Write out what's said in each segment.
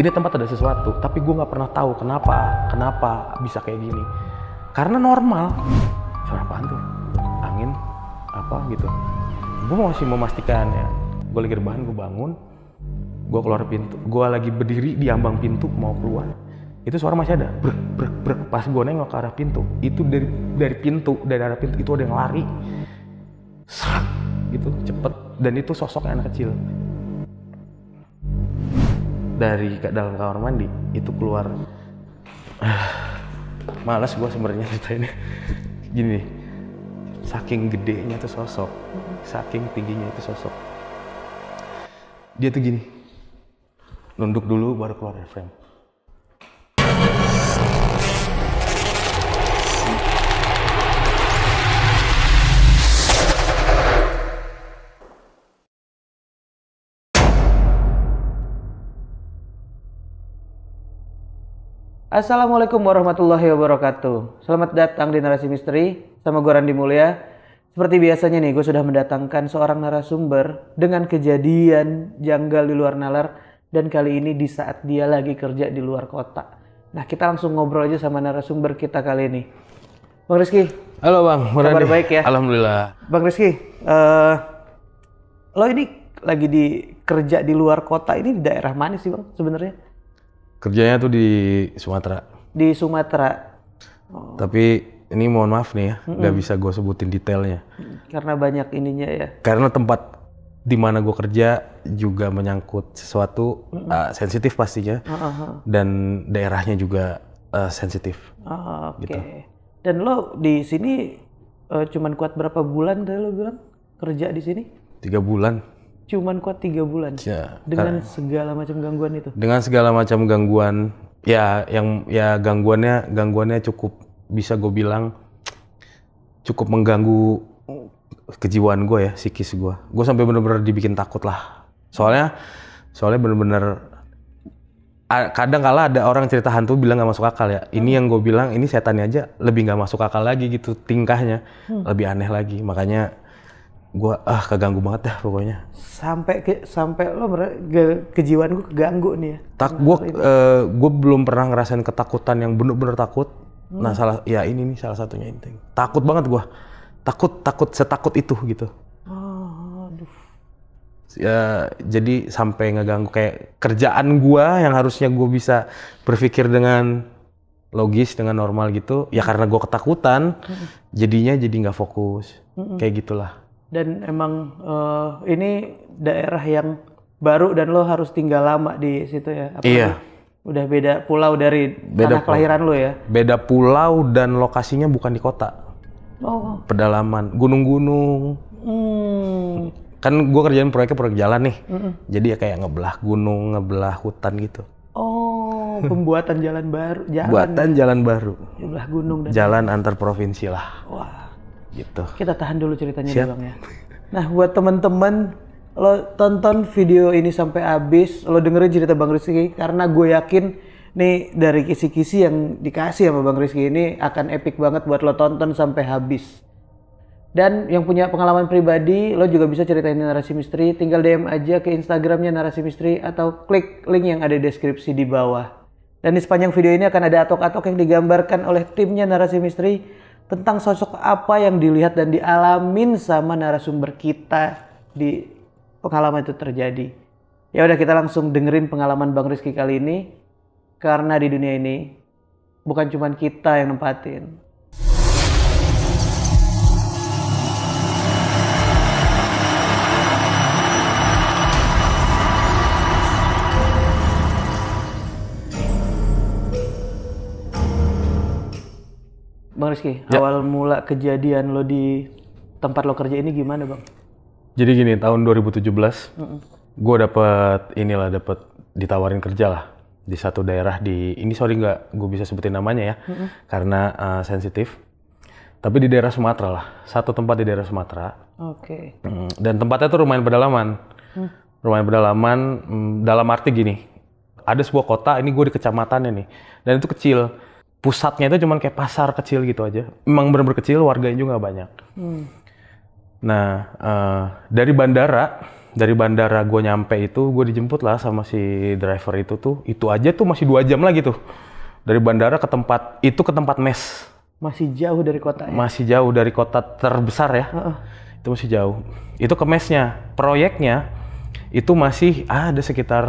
ini tempat ada sesuatu tapi gue nggak pernah tahu kenapa kenapa bisa kayak gini karena normal suara apaan tuh angin apa gitu gue masih memastikan ya gue lagi rebahan gue bangun gue keluar pintu gue lagi berdiri di ambang pintu mau keluar itu suara masih ada brek brek brek pas gue nengok ke arah pintu itu dari dari pintu dari arah pintu itu ada yang lari sak gitu cepet dan itu sosok anak kecil dari dalam kamar mandi itu keluar malas gue sebenarnya ceritainnya gini saking gedenya itu sosok saking tingginya itu sosok dia tuh gini nunduk dulu baru keluar frame Assalamualaikum warahmatullahi wabarakatuh. Selamat datang di Narasi Misteri sama gue Randi Mulia. Seperti biasanya nih, gue sudah mendatangkan seorang narasumber dengan kejadian janggal di luar nalar dan kali ini di saat dia lagi kerja di luar kota. Nah, kita langsung ngobrol aja sama narasumber kita kali ini. Bang Rizky. Halo Bang, Muradi. kabar baik ya? Alhamdulillah. Bang Rizky, uh, lo ini lagi di kerja di luar kota ini di daerah mana sih Bang sebenarnya? Kerjanya tuh di Sumatera. Di Sumatera. Oh. Tapi ini mohon maaf nih ya, nggak mm -mm. bisa gue sebutin detailnya. Karena banyak ininya ya. Karena tempat di mana gue kerja juga menyangkut sesuatu mm -mm. Uh, sensitif pastinya, uh -huh. dan daerahnya juga uh, sensitif. Oh, Oke. Okay. Gitu. Dan lo di sini uh, cuman kuat berapa bulan tadi lo bilang kerja di sini? Tiga bulan cuman kuat tiga bulan ya, dengan segala macam gangguan itu dengan segala macam gangguan ya yang ya gangguannya gangguannya cukup bisa gue bilang cukup mengganggu kejiwaan gue ya psikis gue gue sampai bener-bener dibikin takut lah soalnya soalnya bener-bener kadang kala ada orang cerita hantu bilang nggak masuk akal ya. Ini yang gue bilang ini setannya aja lebih nggak masuk akal lagi gitu tingkahnya, hmm. lebih aneh lagi. Makanya gue ah keganggu banget dah pokoknya sampai ke sampai lo ke, kejiwaan gue keganggu nih ya tak gue uh, gue belum pernah ngerasain ketakutan yang bener-bener takut hmm. nah salah ya ini nih salah satunya ini takut banget gue takut takut setakut itu gitu oh, Ya, jadi sampai ngeganggu kayak kerjaan gue yang harusnya gue bisa berpikir dengan logis dengan normal gitu ya hmm. karena gue ketakutan hmm. jadinya jadi nggak fokus hmm. kayak gitulah dan emang uh, ini daerah yang baru dan lo harus tinggal lama di situ ya. Apalagi iya. Udah beda pulau dari beda tanah kelahiran lo ya. Beda pulau dan lokasinya bukan di kota. Oh. Pedalaman, gunung-gunung. Hmm. Kan gue kerjain proyeknya proyek jalan nih. Mm -mm. Jadi ya kayak ngebelah gunung, ngebelah hutan gitu. Oh, pembuatan jalan baru. Jalan. Buatan jalan baru. Ngebelah gunung dan jalan antar provinsi lah. Wah. Gitu. Kita tahan dulu ceritanya Siap. Bang ya. Nah, buat teman-teman lo tonton video ini sampai habis, lo dengerin cerita Bang Rizky karena gue yakin nih dari kisi-kisi yang dikasih sama Bang Rizky ini akan epic banget buat lo tonton sampai habis. Dan yang punya pengalaman pribadi, lo juga bisa ceritain narasi misteri. Tinggal DM aja ke Instagramnya narasi misteri atau klik link yang ada di deskripsi di bawah. Dan di sepanjang video ini akan ada atok-atok yang digambarkan oleh timnya narasi misteri tentang sosok apa yang dilihat dan dialamin sama narasumber kita di pengalaman itu terjadi. Ya udah kita langsung dengerin pengalaman Bang Rizky kali ini karena di dunia ini bukan cuma kita yang nempatin, Bang Rizky, ya. awal mula kejadian lo di tempat lo kerja ini gimana, Bang? Jadi gini, tahun 2017, mm -mm. gue dapet inilah dapet ditawarin kerja lah di satu daerah di ini sorry nggak gue bisa sebutin namanya ya, mm -mm. karena uh, sensitif. Tapi di daerah Sumatera lah, satu tempat di daerah Sumatera. Oke. Okay. Mm, dan tempatnya tuh lumayan pedalaman. Mm. Lumayan pedalaman, mm, dalam arti gini, ada sebuah kota, ini gue di kecamatannya nih, dan itu kecil pusatnya itu cuman kayak pasar kecil gitu aja. Emang benar-benar kecil, warganya juga banyak. Hmm. Nah, uh, dari bandara, dari bandara gue nyampe itu, gue dijemput lah sama si driver itu tuh. Itu aja tuh masih dua jam lagi tuh. Dari bandara ke tempat, itu ke tempat mes. Masih jauh dari kota ya? Masih jauh dari kota terbesar ya. Uh -uh. Itu masih jauh. Itu ke mesnya. Proyeknya itu masih ada sekitar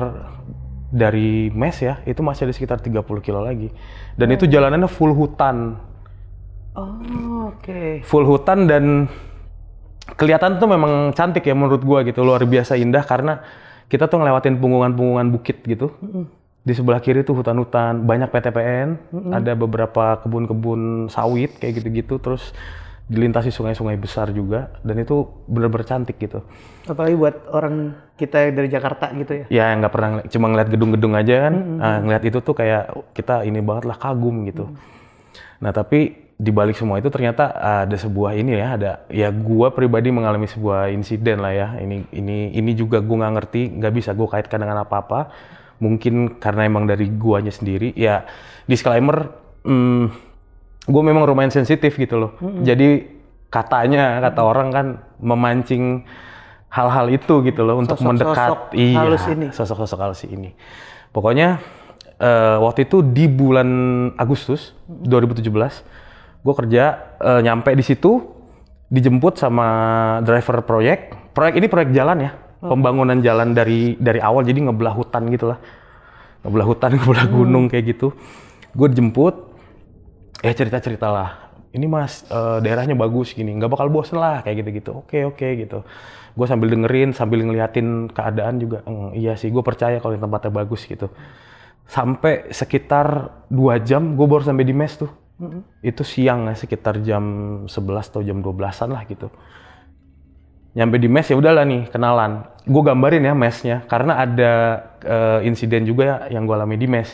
dari mes ya itu masih ada sekitar 30 kilo lagi dan oh. itu jalanannya full hutan oh oke okay. full hutan dan kelihatan tuh memang cantik ya menurut gua gitu luar biasa indah karena kita tuh ngelewatin punggungan-punggungan bukit gitu mm di sebelah kiri tuh hutan-hutan banyak PTPN mm -hmm. ada beberapa kebun-kebun sawit kayak gitu-gitu terus dilintasi sungai-sungai besar juga dan itu benar benar cantik gitu. Apalagi buat orang kita dari Jakarta gitu ya? Ya nggak pernah cuma ngeliat gedung-gedung aja kan, mm -hmm. nah, ngeliat itu tuh kayak kita ini banget lah kagum gitu. Mm -hmm. Nah tapi dibalik semua itu ternyata ada sebuah ini ya ada ya gua pribadi mengalami sebuah insiden lah ya ini ini ini juga gua nggak ngerti nggak bisa gua kaitkan dengan apa apa mungkin karena emang dari guanya sendiri ya disclaimer hmm, gue memang lumayan sensitif gitu loh. Mm-hmm. Jadi katanya kata orang kan memancing hal-hal itu gitu loh untuk sosok, mendekat sosok iya ini. sosok-sosok halus ini. Pokoknya uh, waktu itu di bulan Agustus 2017 gue kerja uh, nyampe di situ dijemput sama driver proyek. Proyek ini proyek jalan ya. Pembangunan jalan dari dari awal jadi ngebelah hutan gitu lah. Ngebelah hutan, ngebelah mm. gunung hmm. kayak gitu. Gue dijemput ya cerita cerita lah ini mas uh, daerahnya bagus gini nggak bakal bosen lah kayak gitu gitu oke okay, oke okay, gitu gue sambil dengerin sambil ngeliatin keadaan juga mm, iya sih gue percaya kalau tempatnya bagus gitu sampai sekitar dua jam gue baru sampai di mes tuh mm-hmm. itu siang ya, sekitar jam 11 atau jam 12an lah gitu nyampe di mes ya udahlah nih kenalan gue gambarin ya mesnya karena ada uh, insiden juga ya yang gue alami di mes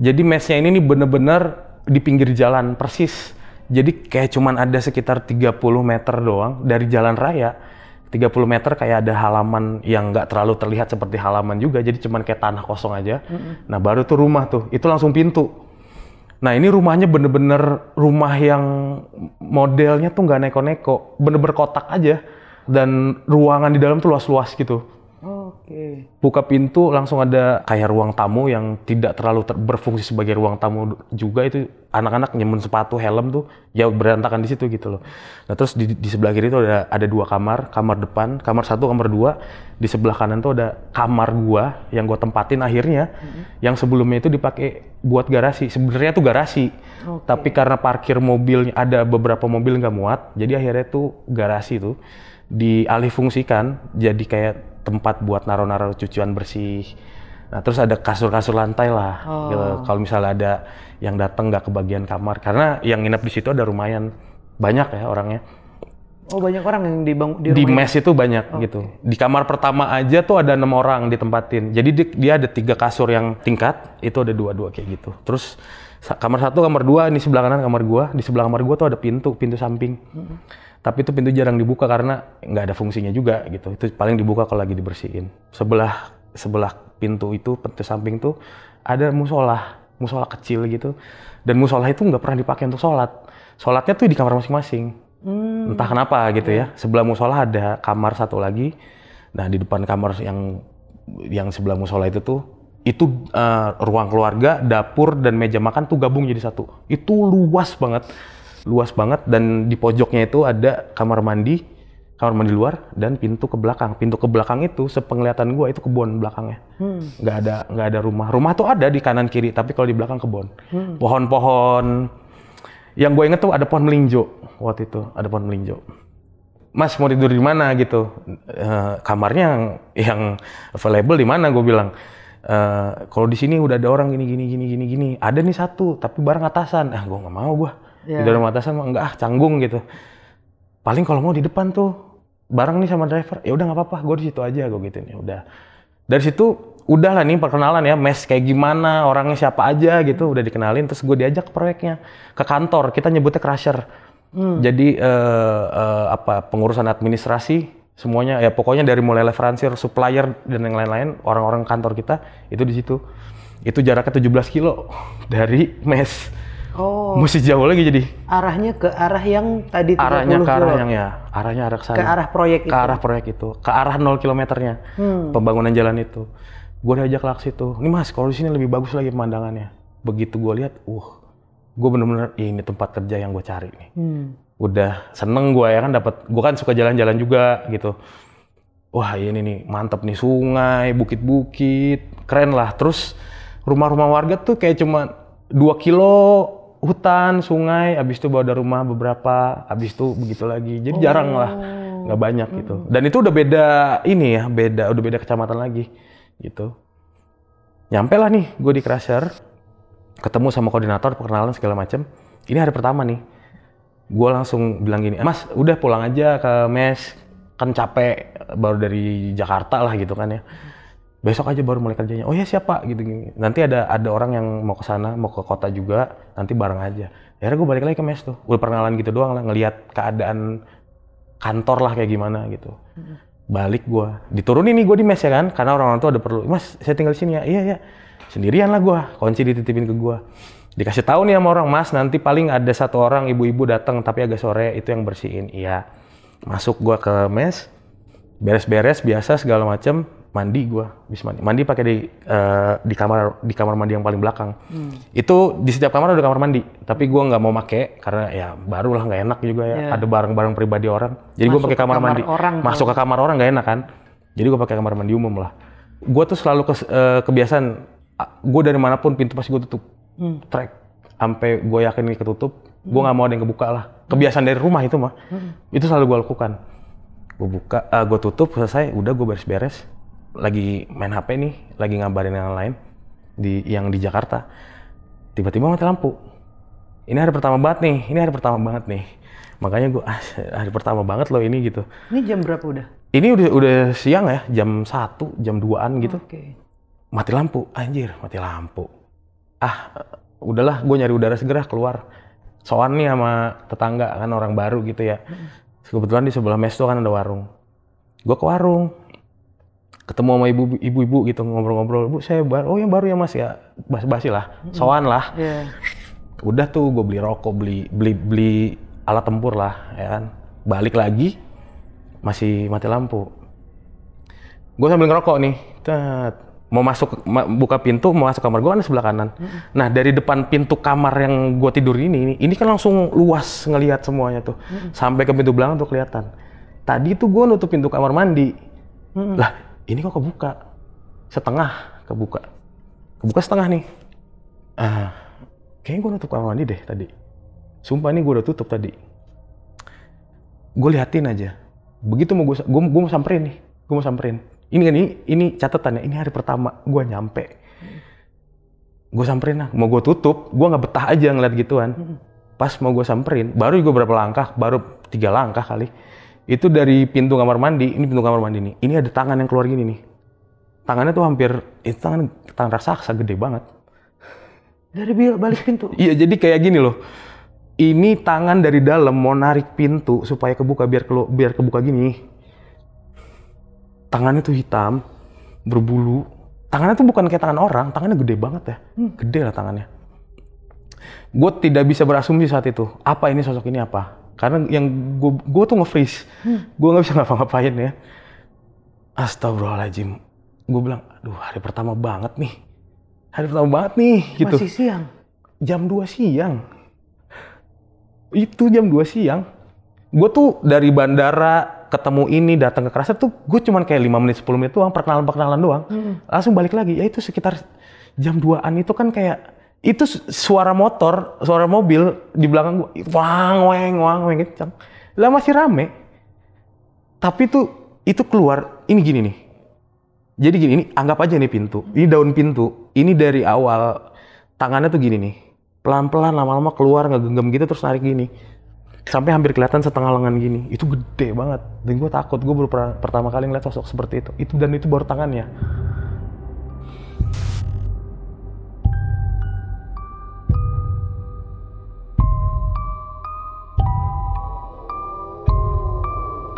jadi mesnya ini nih bener-bener di pinggir jalan persis. Jadi kayak cuman ada sekitar 30 meter doang dari jalan raya. 30 meter kayak ada halaman yang nggak terlalu terlihat seperti halaman juga. Jadi cuman kayak tanah kosong aja. Mm -hmm. Nah baru tuh rumah tuh. Itu langsung pintu. Nah ini rumahnya bener-bener rumah yang modelnya tuh nggak neko-neko. Bener-bener kotak aja. Dan ruangan di dalam tuh luas-luas gitu. Oke. Okay. Buka pintu langsung ada kayak ruang tamu yang tidak terlalu ter berfungsi sebagai ruang tamu juga itu anak-anak nyemun sepatu helm tuh ya berantakan di situ gitu loh. Nah terus di, di sebelah kiri itu ada ada dua kamar, kamar depan, kamar satu, kamar dua. Di sebelah kanan tuh ada kamar gua yang gua tempatin akhirnya, mm -hmm. yang sebelumnya itu dipakai buat garasi. Sebenarnya tuh garasi, okay. tapi karena parkir mobilnya ada beberapa mobil nggak muat, jadi akhirnya tuh garasi tuh dialihfungsikan jadi kayak tempat buat naro-naro cucuan bersih. Nah, terus ada kasur-kasur lantai lah. Oh. Gitu. Kalau misalnya ada yang datang nggak ke bagian kamar, karena yang nginep di situ ada lumayan banyak ya orangnya. Oh banyak orang yang di di, di mes itu banyak okay. gitu. Di kamar pertama aja tuh ada enam orang ditempatin. Jadi di, dia ada tiga kasur yang tingkat, itu ada dua-dua kayak gitu. Terus kamar satu, kamar dua, ini sebelah kanan kamar gua. Di sebelah kamar gua tuh ada pintu, pintu samping. Mm -hmm tapi itu pintu jarang dibuka karena nggak ada fungsinya juga gitu itu paling dibuka kalau lagi dibersihin sebelah sebelah pintu itu pintu samping tuh ada musola musola kecil gitu dan musola itu nggak pernah dipakai untuk sholat sholatnya tuh di kamar masing-masing hmm. entah kenapa gitu ya iya. sebelah musola ada kamar satu lagi nah di depan kamar yang yang sebelah musola itu tuh itu uh, ruang keluarga dapur dan meja makan tuh gabung jadi satu itu luas banget luas banget dan di pojoknya itu ada kamar mandi, kamar mandi luar dan pintu ke belakang. Pintu ke belakang itu sepenglihatan gue itu kebun belakangnya. Hmm. ada nggak ada rumah. Rumah tuh ada di kanan kiri, tapi kalau di belakang kebun. Hmm. Pohon-pohon. Yang gue inget tuh ada pohon melinjo waktu itu, ada pohon melinjo. Mas mau tidur di mana gitu? Uh, kamarnya yang, yang available di mana? Gue bilang, uh, kalau di sini udah ada orang gini gini gini gini gini. Ada nih satu, tapi barang atasan. Ah, gue nggak mau gue yeah. tidur mata mah enggak ah canggung gitu paling kalau mau di depan tuh bareng nih sama driver ya udah nggak apa-apa gue di situ aja gue gitu nih ya udah dari situ udah lah nih perkenalan ya mes kayak gimana orangnya siapa aja gitu udah dikenalin terus gue diajak ke proyeknya ke kantor kita nyebutnya crusher hmm. jadi uh, uh, apa pengurusan administrasi semuanya ya pokoknya dari mulai leveransir supplier dan yang lain-lain orang-orang kantor kita itu di situ itu jaraknya 17 kilo dari mes Oh. Mesti jauh lagi jadi. Arahnya ke arah yang tadi Arahnya ke arah yang ya. Arahnya arah ke sana. Ke arah proyek ke itu. Ke arah proyek itu. Ke arah 0 kilometernya. Hmm. Pembangunan jalan itu. Gue diajak laksi tuh. Ini mas, kalau di sini lebih bagus lagi pemandangannya. Begitu gue lihat, uh, gue bener-bener ya ini tempat kerja yang gue cari nih. Hmm. Udah seneng gue ya kan dapat. Gue kan suka jalan-jalan juga gitu. Wah ini nih mantep nih sungai, bukit-bukit, keren lah. Terus rumah-rumah warga tuh kayak cuma dua kilo hutan, sungai, abis itu bawa dari rumah beberapa, abis itu begitu lagi. Jadi oh. jarang lah, oh. nggak banyak gitu. hmm. gitu. Dan itu udah beda ini ya, beda udah beda kecamatan lagi gitu. Nyampe lah nih, gue di Crusher, ketemu sama koordinator, perkenalan segala macem. Ini hari pertama nih, gue langsung bilang gini, eh, Mas, udah pulang aja ke mes, kan capek baru dari Jakarta lah gitu kan ya. Hmm besok aja baru mulai kerjanya oh ya siapa gitu gini nanti ada ada orang yang mau ke sana mau ke kota juga nanti bareng aja akhirnya gue balik lagi ke mes tuh Udah perkenalan gitu doang lah ngelihat keadaan kantor lah kayak gimana gitu balik gue diturunin nih gue di mes ya kan karena orang-orang tuh ada perlu mas saya tinggal di sini ya iya ya sendirian lah gue kunci dititipin ke gue dikasih tahu nih sama orang mas nanti paling ada satu orang ibu-ibu datang tapi agak sore itu yang bersihin iya masuk gua ke mes beres-beres biasa segala macem mandi gua bisa mandi mandi pakai di uh, di kamar di kamar mandi yang paling belakang hmm. itu di setiap kamar ada kamar mandi tapi gua nggak mau make karena ya baru lah nggak enak juga ya yeah. ada barang-barang pribadi orang jadi gua pakai kamar, kamar mandi orang masuk ke kamar orang nggak enak kan jadi gua pakai kamar mandi umum lah gua tuh selalu ke, uh, eh, kebiasaan gue dari manapun pintu pasti gua tutup hmm. track sampai gua yakin ini ketutup gua gue hmm. nggak mau ada yang kebuka lah kebiasaan dari rumah itu mah hmm. itu selalu gua lakukan gue buka uh, eh, gue tutup selesai udah gue beres-beres lagi main HP nih, lagi ngabarin yang lain di yang di Jakarta. Tiba-tiba mati lampu. Ini hari pertama banget nih, ini hari pertama banget nih. Makanya gua ah, hari pertama banget loh ini gitu. Ini jam berapa udah? Ini udah udah siang ya, jam 1, jam 2-an gitu. Oke. Okay. Mati lampu, anjir, mati lampu. Ah, udahlah gue nyari udara segera keluar. Soan nih sama tetangga kan orang baru gitu ya. Kebetulan di sebelah mes tuh kan ada warung. Gue ke warung, ketemu sama ibu ibu-ibu gitu ngobrol-ngobrol bu saya baru oh yang baru ya mas ya bas basi lah soan lah yeah. udah tuh gue beli rokok beli beli beli alat tempur lah ya kan balik lagi masih mati lampu gue sambil ngerokok nih Tet. mau masuk ma buka pintu mau masuk kamar gue kan sebelah kanan mm. nah dari depan pintu kamar yang gue tidur ini ini kan langsung luas ngelihat semuanya tuh mm. sampai ke pintu belakang tuh kelihatan tadi tuh gue nutup pintu kamar mandi mm. lah ini kok kebuka setengah kebuka kebuka setengah nih ah kayaknya gue nutup kamar mandi deh tadi sumpah ini gue udah tutup tadi gue liatin aja begitu mau gue gue mau samperin nih gue mau samperin ini kan ini ini catatannya ini hari pertama gue nyampe gue samperin lah mau gue tutup gue nggak betah aja ngeliat gituan hmm. pas mau gue samperin baru gue berapa langkah baru tiga langkah kali itu dari pintu kamar mandi ini pintu kamar mandi nih ini ada tangan yang keluar gini nih tangannya tuh hampir itu tangan tangan raksasa gede banget dari balik pintu iya jadi kayak gini loh ini tangan dari dalam mau narik pintu supaya kebuka biar kelu, biar kebuka gini tangannya tuh hitam berbulu tangannya tuh bukan kayak tangan orang tangannya gede banget ya hmm. gede lah tangannya gue tidak bisa berasumsi saat itu apa ini sosok ini apa karena yang gue tuh nge-freeze. Hmm. Gue nggak bisa ngapa-ngapain ya. Astagfirullahaladzim. Gue bilang, aduh hari pertama banget nih. Hari pertama banget nih. Gitu. Masih siang? Jam 2 siang. Itu jam 2 siang. Gue tuh dari bandara ketemu ini datang ke kerasa tuh gue cuman kayak 5 menit 10 menit doang perkenalan-perkenalan doang. Hmm. Langsung balik lagi. Ya itu sekitar jam 2-an itu kan kayak itu suara motor, suara mobil di belakang gua, wang weng wang weng kencang. Lah masih rame. Tapi tuh itu keluar ini gini nih. Jadi gini ini anggap aja nih pintu. Ini daun pintu. Ini dari awal tangannya tuh gini nih. Pelan-pelan lama-lama keluar ngegenggam gitu terus narik gini. Sampai hampir kelihatan setengah lengan gini. Itu gede banget. Dan gue takut. Gue baru pertama kali ngeliat sosok seperti itu. Itu dan itu baru tangannya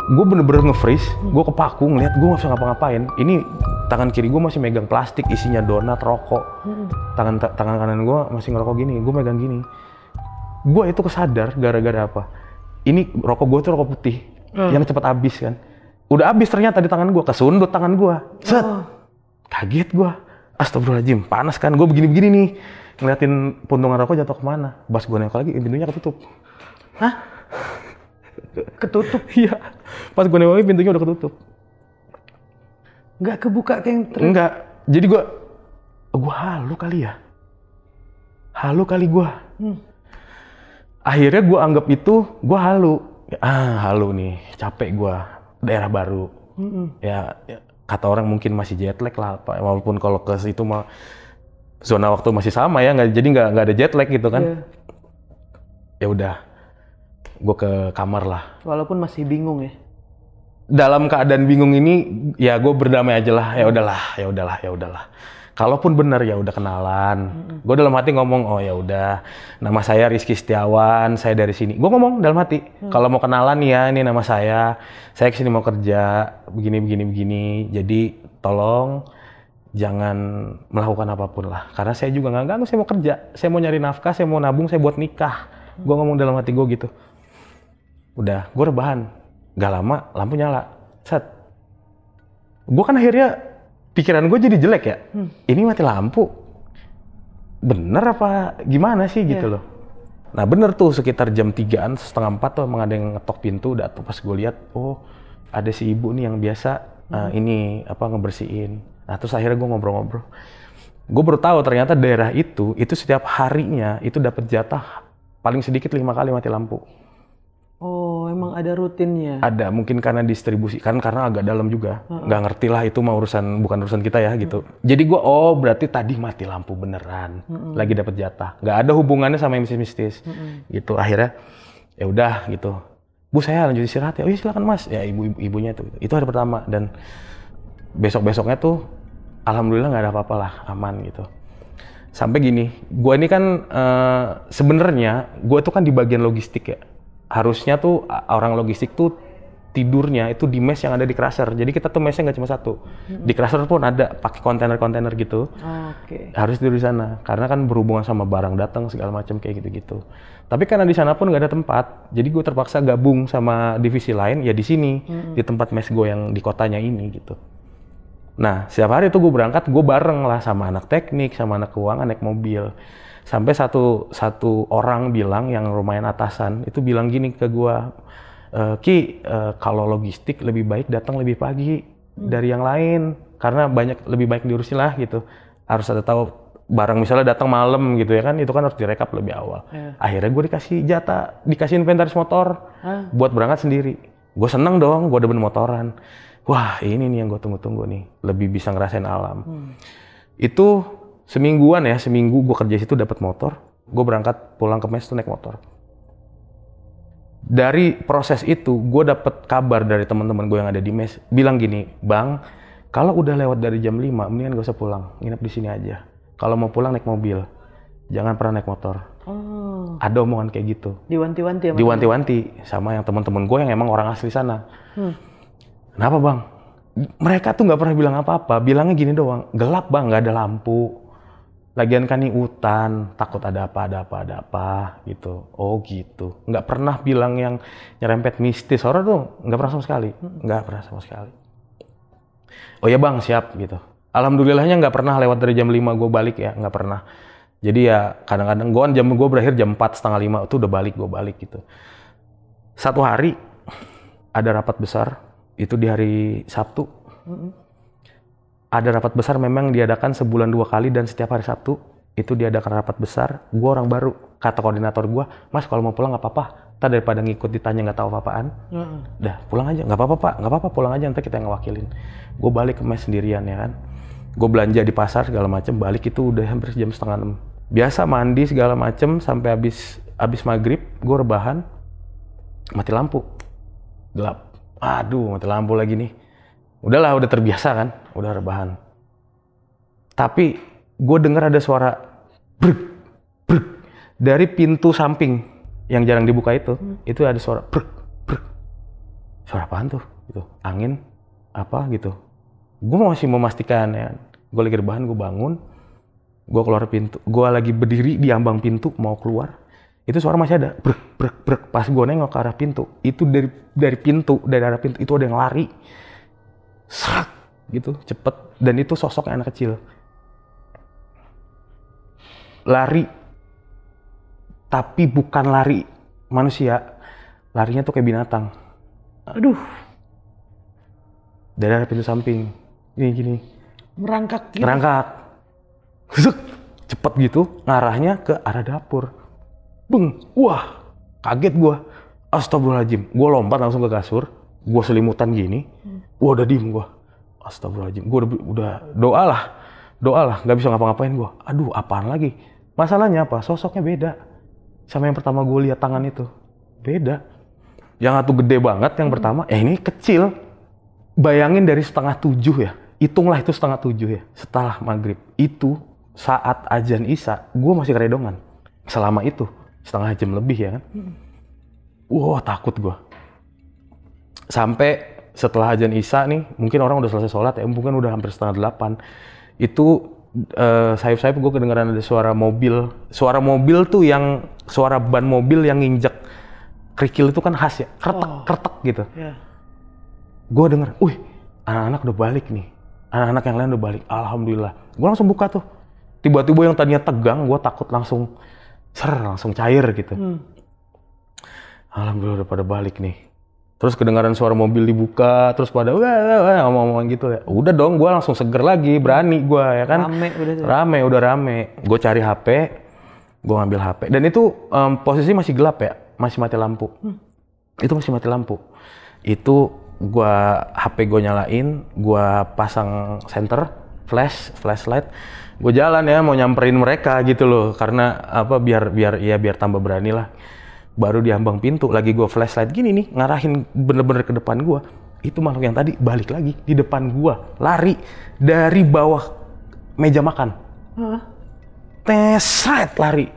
gue bener-bener nge-freeze, gue kepaku ngeliat gue gak bisa ngapa-ngapain. Ini tangan kiri gue masih megang plastik isinya donat, rokok. Tangan tangan kanan gue masih ngerokok gini, gue megang gini. Gue itu kesadar gara-gara apa? Ini rokok gue tuh rokok putih, hmm. yang cepat habis kan. Udah habis ternyata di tangan gue, kesundut tangan gue. Set, oh. kaget gue. Astagfirullahaladzim, panas kan, gue begini-begini nih. Ngeliatin puntungan rokok jatuh kemana. Bas gue nengok lagi, pintunya ketutup. Hah? ketutup iya pas gue nembaknya pintunya udah ketutup nggak kebuka kayak nggak jadi gue oh, gue halu kali ya halu kali gue hmm. akhirnya gue anggap itu gue halu ya, ah halu nih capek gue daerah baru hmm. ya, ya kata orang mungkin masih jet lag lah apa walaupun kalau ke situ mah zona waktu masih sama ya nggak jadi nggak nggak ada jet lag gitu kan yeah. ya udah gue ke kamar lah. Walaupun masih bingung ya. Dalam keadaan bingung ini, ya gue berdamai aja lah. Ya udahlah, ya udahlah, ya udahlah. Kalaupun benar ya udah kenalan. Mm -hmm. Gue dalam hati ngomong, oh ya udah. Nama saya Rizky Setiawan, saya dari sini. Gue ngomong dalam hati, mm. kalau mau kenalan ya, ini nama saya. Saya kesini mau kerja, begini begini begini. Jadi tolong jangan melakukan apapun lah. Karena saya juga nggak ganggu, saya mau kerja, saya mau nyari nafkah, saya mau nabung, saya buat nikah. Gue ngomong dalam hati gue gitu udah gue rebahan gak lama lampu nyala set gue kan akhirnya pikiran gue jadi jelek ya hmm. ini mati lampu bener apa gimana sih gitu yeah. loh nah bener tuh sekitar jam tigaan setengah empat tuh emang ada yang ngetok pintu udah tuh pas gue lihat oh ada si ibu nih yang biasa uh, ini apa ngebersihin nah terus akhirnya gue ngobrol-ngobrol gue baru tahu ternyata daerah itu itu setiap harinya itu dapat jatah paling sedikit lima kali mati lampu Oh, emang ada rutinnya? Ada, mungkin karena distribusi, kan karena agak dalam juga. Uh-uh. Nggak ngerti lah itu mau urusan, bukan urusan kita ya gitu. Uh-uh. Jadi gue, oh berarti tadi mati lampu beneran. Uh-uh. Lagi dapat jatah. Nggak ada hubungannya sama yang mistis-mistis. Uh-uh. Gitu, akhirnya ya udah gitu. Bu saya lanjut istirahat ya. Oh iya silakan mas. Ya ibu, ibu ibunya itu. Itu hari pertama dan besok-besoknya tuh alhamdulillah nggak ada apa-apa lah, aman gitu sampai gini, gue ini kan uh, sebenarnya gue tuh kan di bagian logistik ya, harusnya tuh orang logistik tuh tidurnya itu di mes yang ada di crusher. Jadi kita tuh mesnya nggak cuma satu. Hmm. Di crusher pun ada pakai kontainer-kontainer gitu. Oke. Okay. Harus tidur di sana karena kan berhubungan sama barang datang segala macam kayak gitu-gitu. Tapi karena di sana pun nggak ada tempat, jadi gue terpaksa gabung sama divisi lain ya di sini hmm. di tempat mes gue yang di kotanya ini gitu. Nah setiap hari tuh gue berangkat, gue bareng lah sama anak teknik, sama anak keuangan naik mobil sampai satu satu orang bilang yang lumayan atasan itu bilang gini ke gua e, ki e, kalau logistik lebih baik datang lebih pagi hmm. dari yang lain karena banyak lebih baik diurusin lah gitu harus ada tahu barang misalnya datang malam gitu ya kan itu kan harus direkap lebih awal yeah. akhirnya gue dikasih jatah dikasih inventaris motor huh? buat berangkat sendiri gue seneng dong gue demen motoran wah ini nih yang gue tunggu-tunggu nih lebih bisa ngerasain alam hmm. itu semingguan ya seminggu gue kerja situ dapat motor gue berangkat pulang ke mes tuh naik motor dari proses itu gue dapat kabar dari teman-teman gue yang ada di mes bilang gini bang kalau udah lewat dari jam 5 mendingan gak usah pulang nginep di sini aja kalau mau pulang naik mobil jangan pernah naik motor oh. ada omongan kayak gitu diwanti-wanti ya diwanti-wanti sama yang teman-teman gue yang emang orang asli sana hmm. kenapa bang mereka tuh nggak pernah bilang apa-apa bilangnya gini doang gelap bang nggak ada lampu lagian kan ini hutan takut ada apa ada apa ada apa gitu oh gitu nggak pernah bilang yang nyerempet mistis orang tuh nggak pernah sama sekali nggak pernah sama sekali oh ya bang siap gitu alhamdulillahnya nggak pernah lewat dari jam 5 gue balik ya nggak pernah jadi ya kadang-kadang gue kan jam gue berakhir jam 4 setengah 5, itu udah balik gue balik gitu satu hari ada rapat besar itu di hari Sabtu ada rapat besar memang diadakan sebulan dua kali dan setiap hari Sabtu itu diadakan rapat besar. Gue orang baru, kata koordinator gue, Mas kalau mau pulang nggak apa-apa. Tadi daripada ngikut ditanya nggak tahu apa-apaan, mm. dah pulang aja, nggak apa-apa nggak apa-apa pulang aja nanti kita yang ngewakilin. Gue balik ke mes sendirian ya kan. Gue belanja di pasar segala macem, balik itu udah hampir jam setengah enam. Biasa mandi segala macem sampai habis habis maghrib, gue rebahan, mati lampu, gelap. Aduh, mati lampu lagi nih. Udahlah, udah terbiasa kan udah rebahan. Tapi gue dengar ada suara brek, brek, dari pintu samping yang jarang dibuka itu, hmm. itu ada suara brek, brek. Suara apaan tuh? Gitu. Angin apa gitu. Gue masih memastikan ya. Gue lagi rebahan, gue bangun. Gue keluar pintu. Gue lagi berdiri di ambang pintu mau keluar. Itu suara masih ada brek, brek, brek. Pas gue nengok ke arah pintu, itu dari dari pintu, dari arah pintu itu ada yang lari. Serak gitu cepet dan itu sosok anak kecil lari tapi bukan lari manusia larinya tuh kayak binatang aduh dari pintu samping ini gini merangkak gitu merangkak cepet gitu ngarahnya ke arah dapur beng wah kaget gua astagfirullahaladzim gua lompat langsung ke kasur gua selimutan gini hmm. gua udah diem gua astagfirullahaladzim gue udah, udah doalah doalah nggak bisa ngapa-ngapain gue aduh apaan lagi masalahnya apa sosoknya beda sama yang pertama gue lihat tangan itu beda yang satu gede banget yang pertama eh ini kecil bayangin dari setengah tujuh ya hitunglah itu setengah tujuh ya setelah maghrib itu saat ajan isya gue masih keredongan selama itu setengah jam lebih ya kan hmm. wow, takut gue sampai setelah ajan Isya nih, mungkin orang udah selesai sholat ya, mungkin udah hampir setengah delapan. Itu uh, eh, sayap sayap gue kedengeran ada suara mobil. Suara mobil tuh yang, suara ban mobil yang nginjek kerikil itu kan khas ya, kertek-kertek oh. gitu. Yeah. Gue denger, wih anak-anak udah balik nih. Anak-anak yang lain udah balik, Alhamdulillah. Gue langsung buka tuh. Tiba-tiba yang tadinya tegang, gue takut langsung ser, langsung cair gitu. Hmm. Alhamdulillah udah pada balik nih terus kedengaran suara mobil dibuka terus pada wah, ngomong-ngomong gitu ya udah dong gue langsung seger lagi berani gue ya kan rame udah tuh. rame udah rame gue cari HP gue ngambil HP dan itu um, posisi masih gelap ya masih mati lampu hmm. itu masih mati lampu itu gue HP gue nyalain gue pasang center flash flashlight gue jalan ya mau nyamperin mereka gitu loh karena apa biar biar ya biar tambah berani lah baru di ambang pintu lagi gue flashlight gini nih ngarahin bener-bener ke depan gue itu makhluk yang tadi balik lagi di depan gue lari dari bawah meja makan huh? teset lari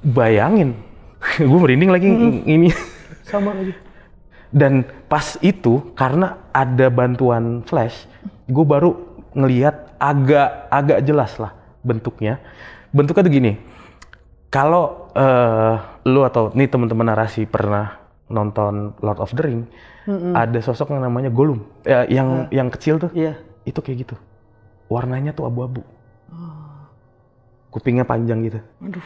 bayangin gue merinding lagi hmm. ini sama lagi dan pas itu karena ada bantuan flash gue baru ngelihat agak agak jelas lah bentuknya bentuknya tuh gini kalau uh, lu atau nih teman-teman narasi pernah nonton Lord of the Ring, mm-hmm. ada sosok yang namanya Gollum, ya, yang iya. yang kecil tuh, yeah. itu kayak gitu, warnanya tuh abu-abu, oh. kupingnya panjang gitu, Aduh.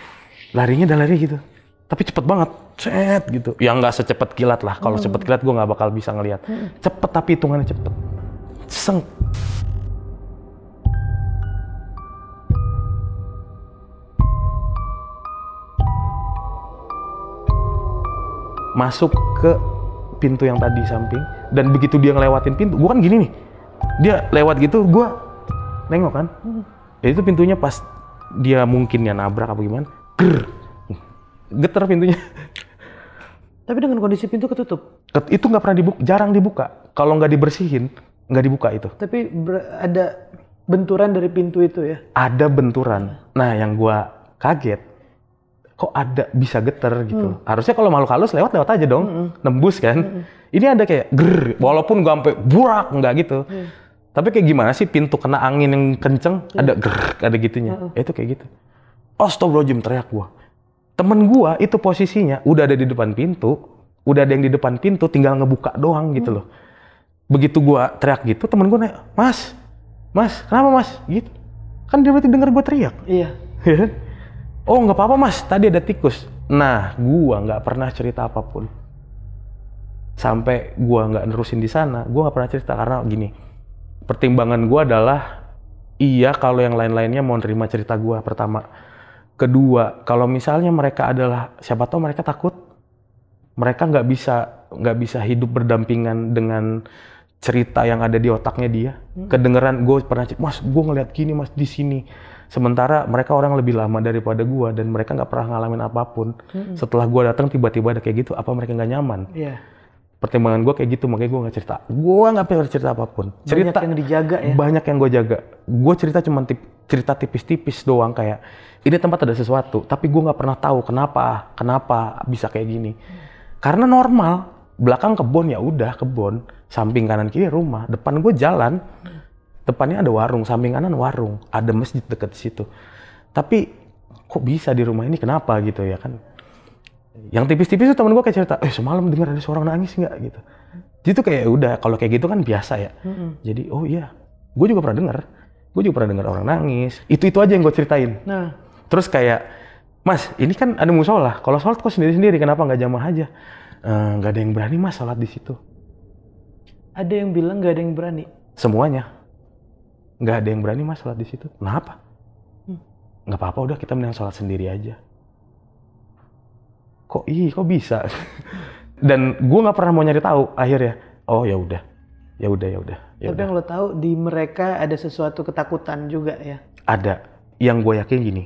larinya dan lari gitu, tapi cepet banget, cet gitu, ya nggak secepat kilat lah, kalau mm. Oh. cepet kilat gue nggak bakal bisa ngelihat, mm. cepet tapi hitungannya cepet, seng masuk ke pintu yang tadi samping dan begitu dia ngelewatin pintu gue kan gini nih dia lewat gitu gue nengok kan ya itu pintunya pas dia mungkin ya nabrak apa gimana ger geter pintunya tapi dengan kondisi pintu ketutup itu nggak pernah dibuka jarang dibuka kalau nggak dibersihin nggak dibuka itu tapi ada benturan dari pintu itu ya ada benturan nah yang gue kaget kok ada bisa geter gitu. Hmm. Harusnya kalau makhluk halus lewat lewat aja dong, hmm. nembus kan. Hmm. Ini ada kayak ger, walaupun gua sampai burak nggak gitu. Hmm. Tapi kayak gimana sih pintu kena angin yang kenceng, hmm. ada ger, ada gitunya. Hmm. Ya, itu kayak gitu. Astagfirullahaladzim teriak gua. Temen gua itu posisinya udah ada di depan pintu, udah ada yang di depan pintu, tinggal ngebuka doang gitu hmm. loh. Begitu gua teriak gitu, temen gua nanya, Mas, Mas, kenapa Mas? Gitu. Kan dia berarti denger gua teriak. Iya. Ya kan? oh nggak apa-apa mas tadi ada tikus nah gua nggak pernah cerita apapun sampai gua nggak nerusin di sana gua nggak pernah cerita karena gini pertimbangan gua adalah iya kalau yang lain-lainnya mau nerima cerita gua pertama kedua kalau misalnya mereka adalah siapa tahu mereka takut mereka nggak bisa nggak bisa hidup berdampingan dengan cerita yang ada di otaknya dia. Hmm. Kedengeran gue pernah mas gue ngeliat gini mas di sini Sementara mereka orang lebih lama daripada gua dan mereka nggak pernah ngalamin apapun. Mm-hmm. Setelah gua datang tiba-tiba ada kayak gitu, apa mereka nggak nyaman? Yeah. Pertimbangan gua kayak gitu, makanya gua nggak cerita. Gua nggak pernah cerita apapun. Cerita banyak yang dijaga ya. Banyak yang gua jaga. Gua cerita cuma tip, cerita tipis-tipis doang kayak ini tempat ada sesuatu, tapi gua nggak pernah tahu kenapa, kenapa bisa kayak gini. Mm. Karena normal, belakang kebun ya udah kebun, samping kanan kiri rumah, depan gua jalan. Mm depannya ada warung, samping kanan warung, ada masjid dekat situ. Tapi kok bisa di rumah ini kenapa gitu ya kan? Yang tipis-tipis tuh teman gue kayak cerita, eh semalam dengar ada seorang nangis nggak gitu. Jadi tuh kayak udah kalau kayak gitu kan biasa ya. Mm-hmm. Jadi oh iya, gue juga pernah dengar, gue juga pernah dengar orang nangis. Itu itu aja yang gue ceritain. Nah. Terus kayak, Mas, ini kan ada musola. Kalau sholat kok sendiri-sendiri, kenapa nggak jamaah aja? Eh, nggak uh, ada yang berani mas sholat di situ. Ada yang bilang nggak ada yang berani. Semuanya nggak ada yang berani mas sholat di situ kenapa hmm. nggak apa-apa udah kita mending sholat sendiri aja kok ih kok bisa dan gue nggak pernah mau nyari tahu akhirnya oh ya udah ya udah ya udah ya tapi yang lo tahu di mereka ada sesuatu ketakutan juga ya ada yang gue yakin gini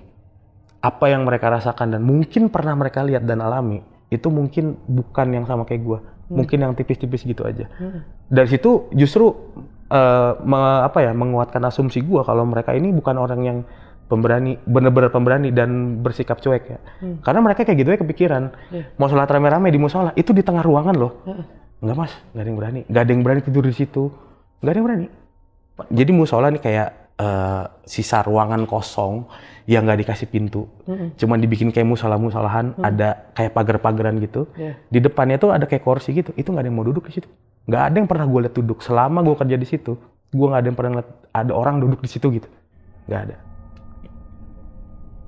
apa yang mereka rasakan dan mungkin pernah mereka lihat dan alami itu mungkin bukan yang sama kayak gue hmm. mungkin yang tipis-tipis gitu aja hmm. dari situ justru uh, me, apa ya menguatkan asumsi gue kalau mereka ini bukan orang yang pemberani bener-bener pemberani dan bersikap cuek ya hmm. karena mereka kayak gitu ya kepikiran yeah. mau sholat rame-rame di musola itu di tengah ruangan loh yeah. nggak mas nggak ada yang berani nggak ada yang berani tidur di situ nggak ada yang berani jadi musola nih kayak Eh, sisa ruangan kosong yang nggak dikasih pintu, mm-hmm. cuman dibikin kayak musalah-musalahan, mm-hmm. ada kayak pagar-pagaran gitu. Yeah. Di depannya tuh ada kayak kursi gitu. Itu nggak ada yang mau duduk di situ. Nggak ada yang pernah gue lihat duduk selama gue kerja di situ. Gue nggak ada yang pernah liat ada orang duduk di situ gitu. Nggak ada.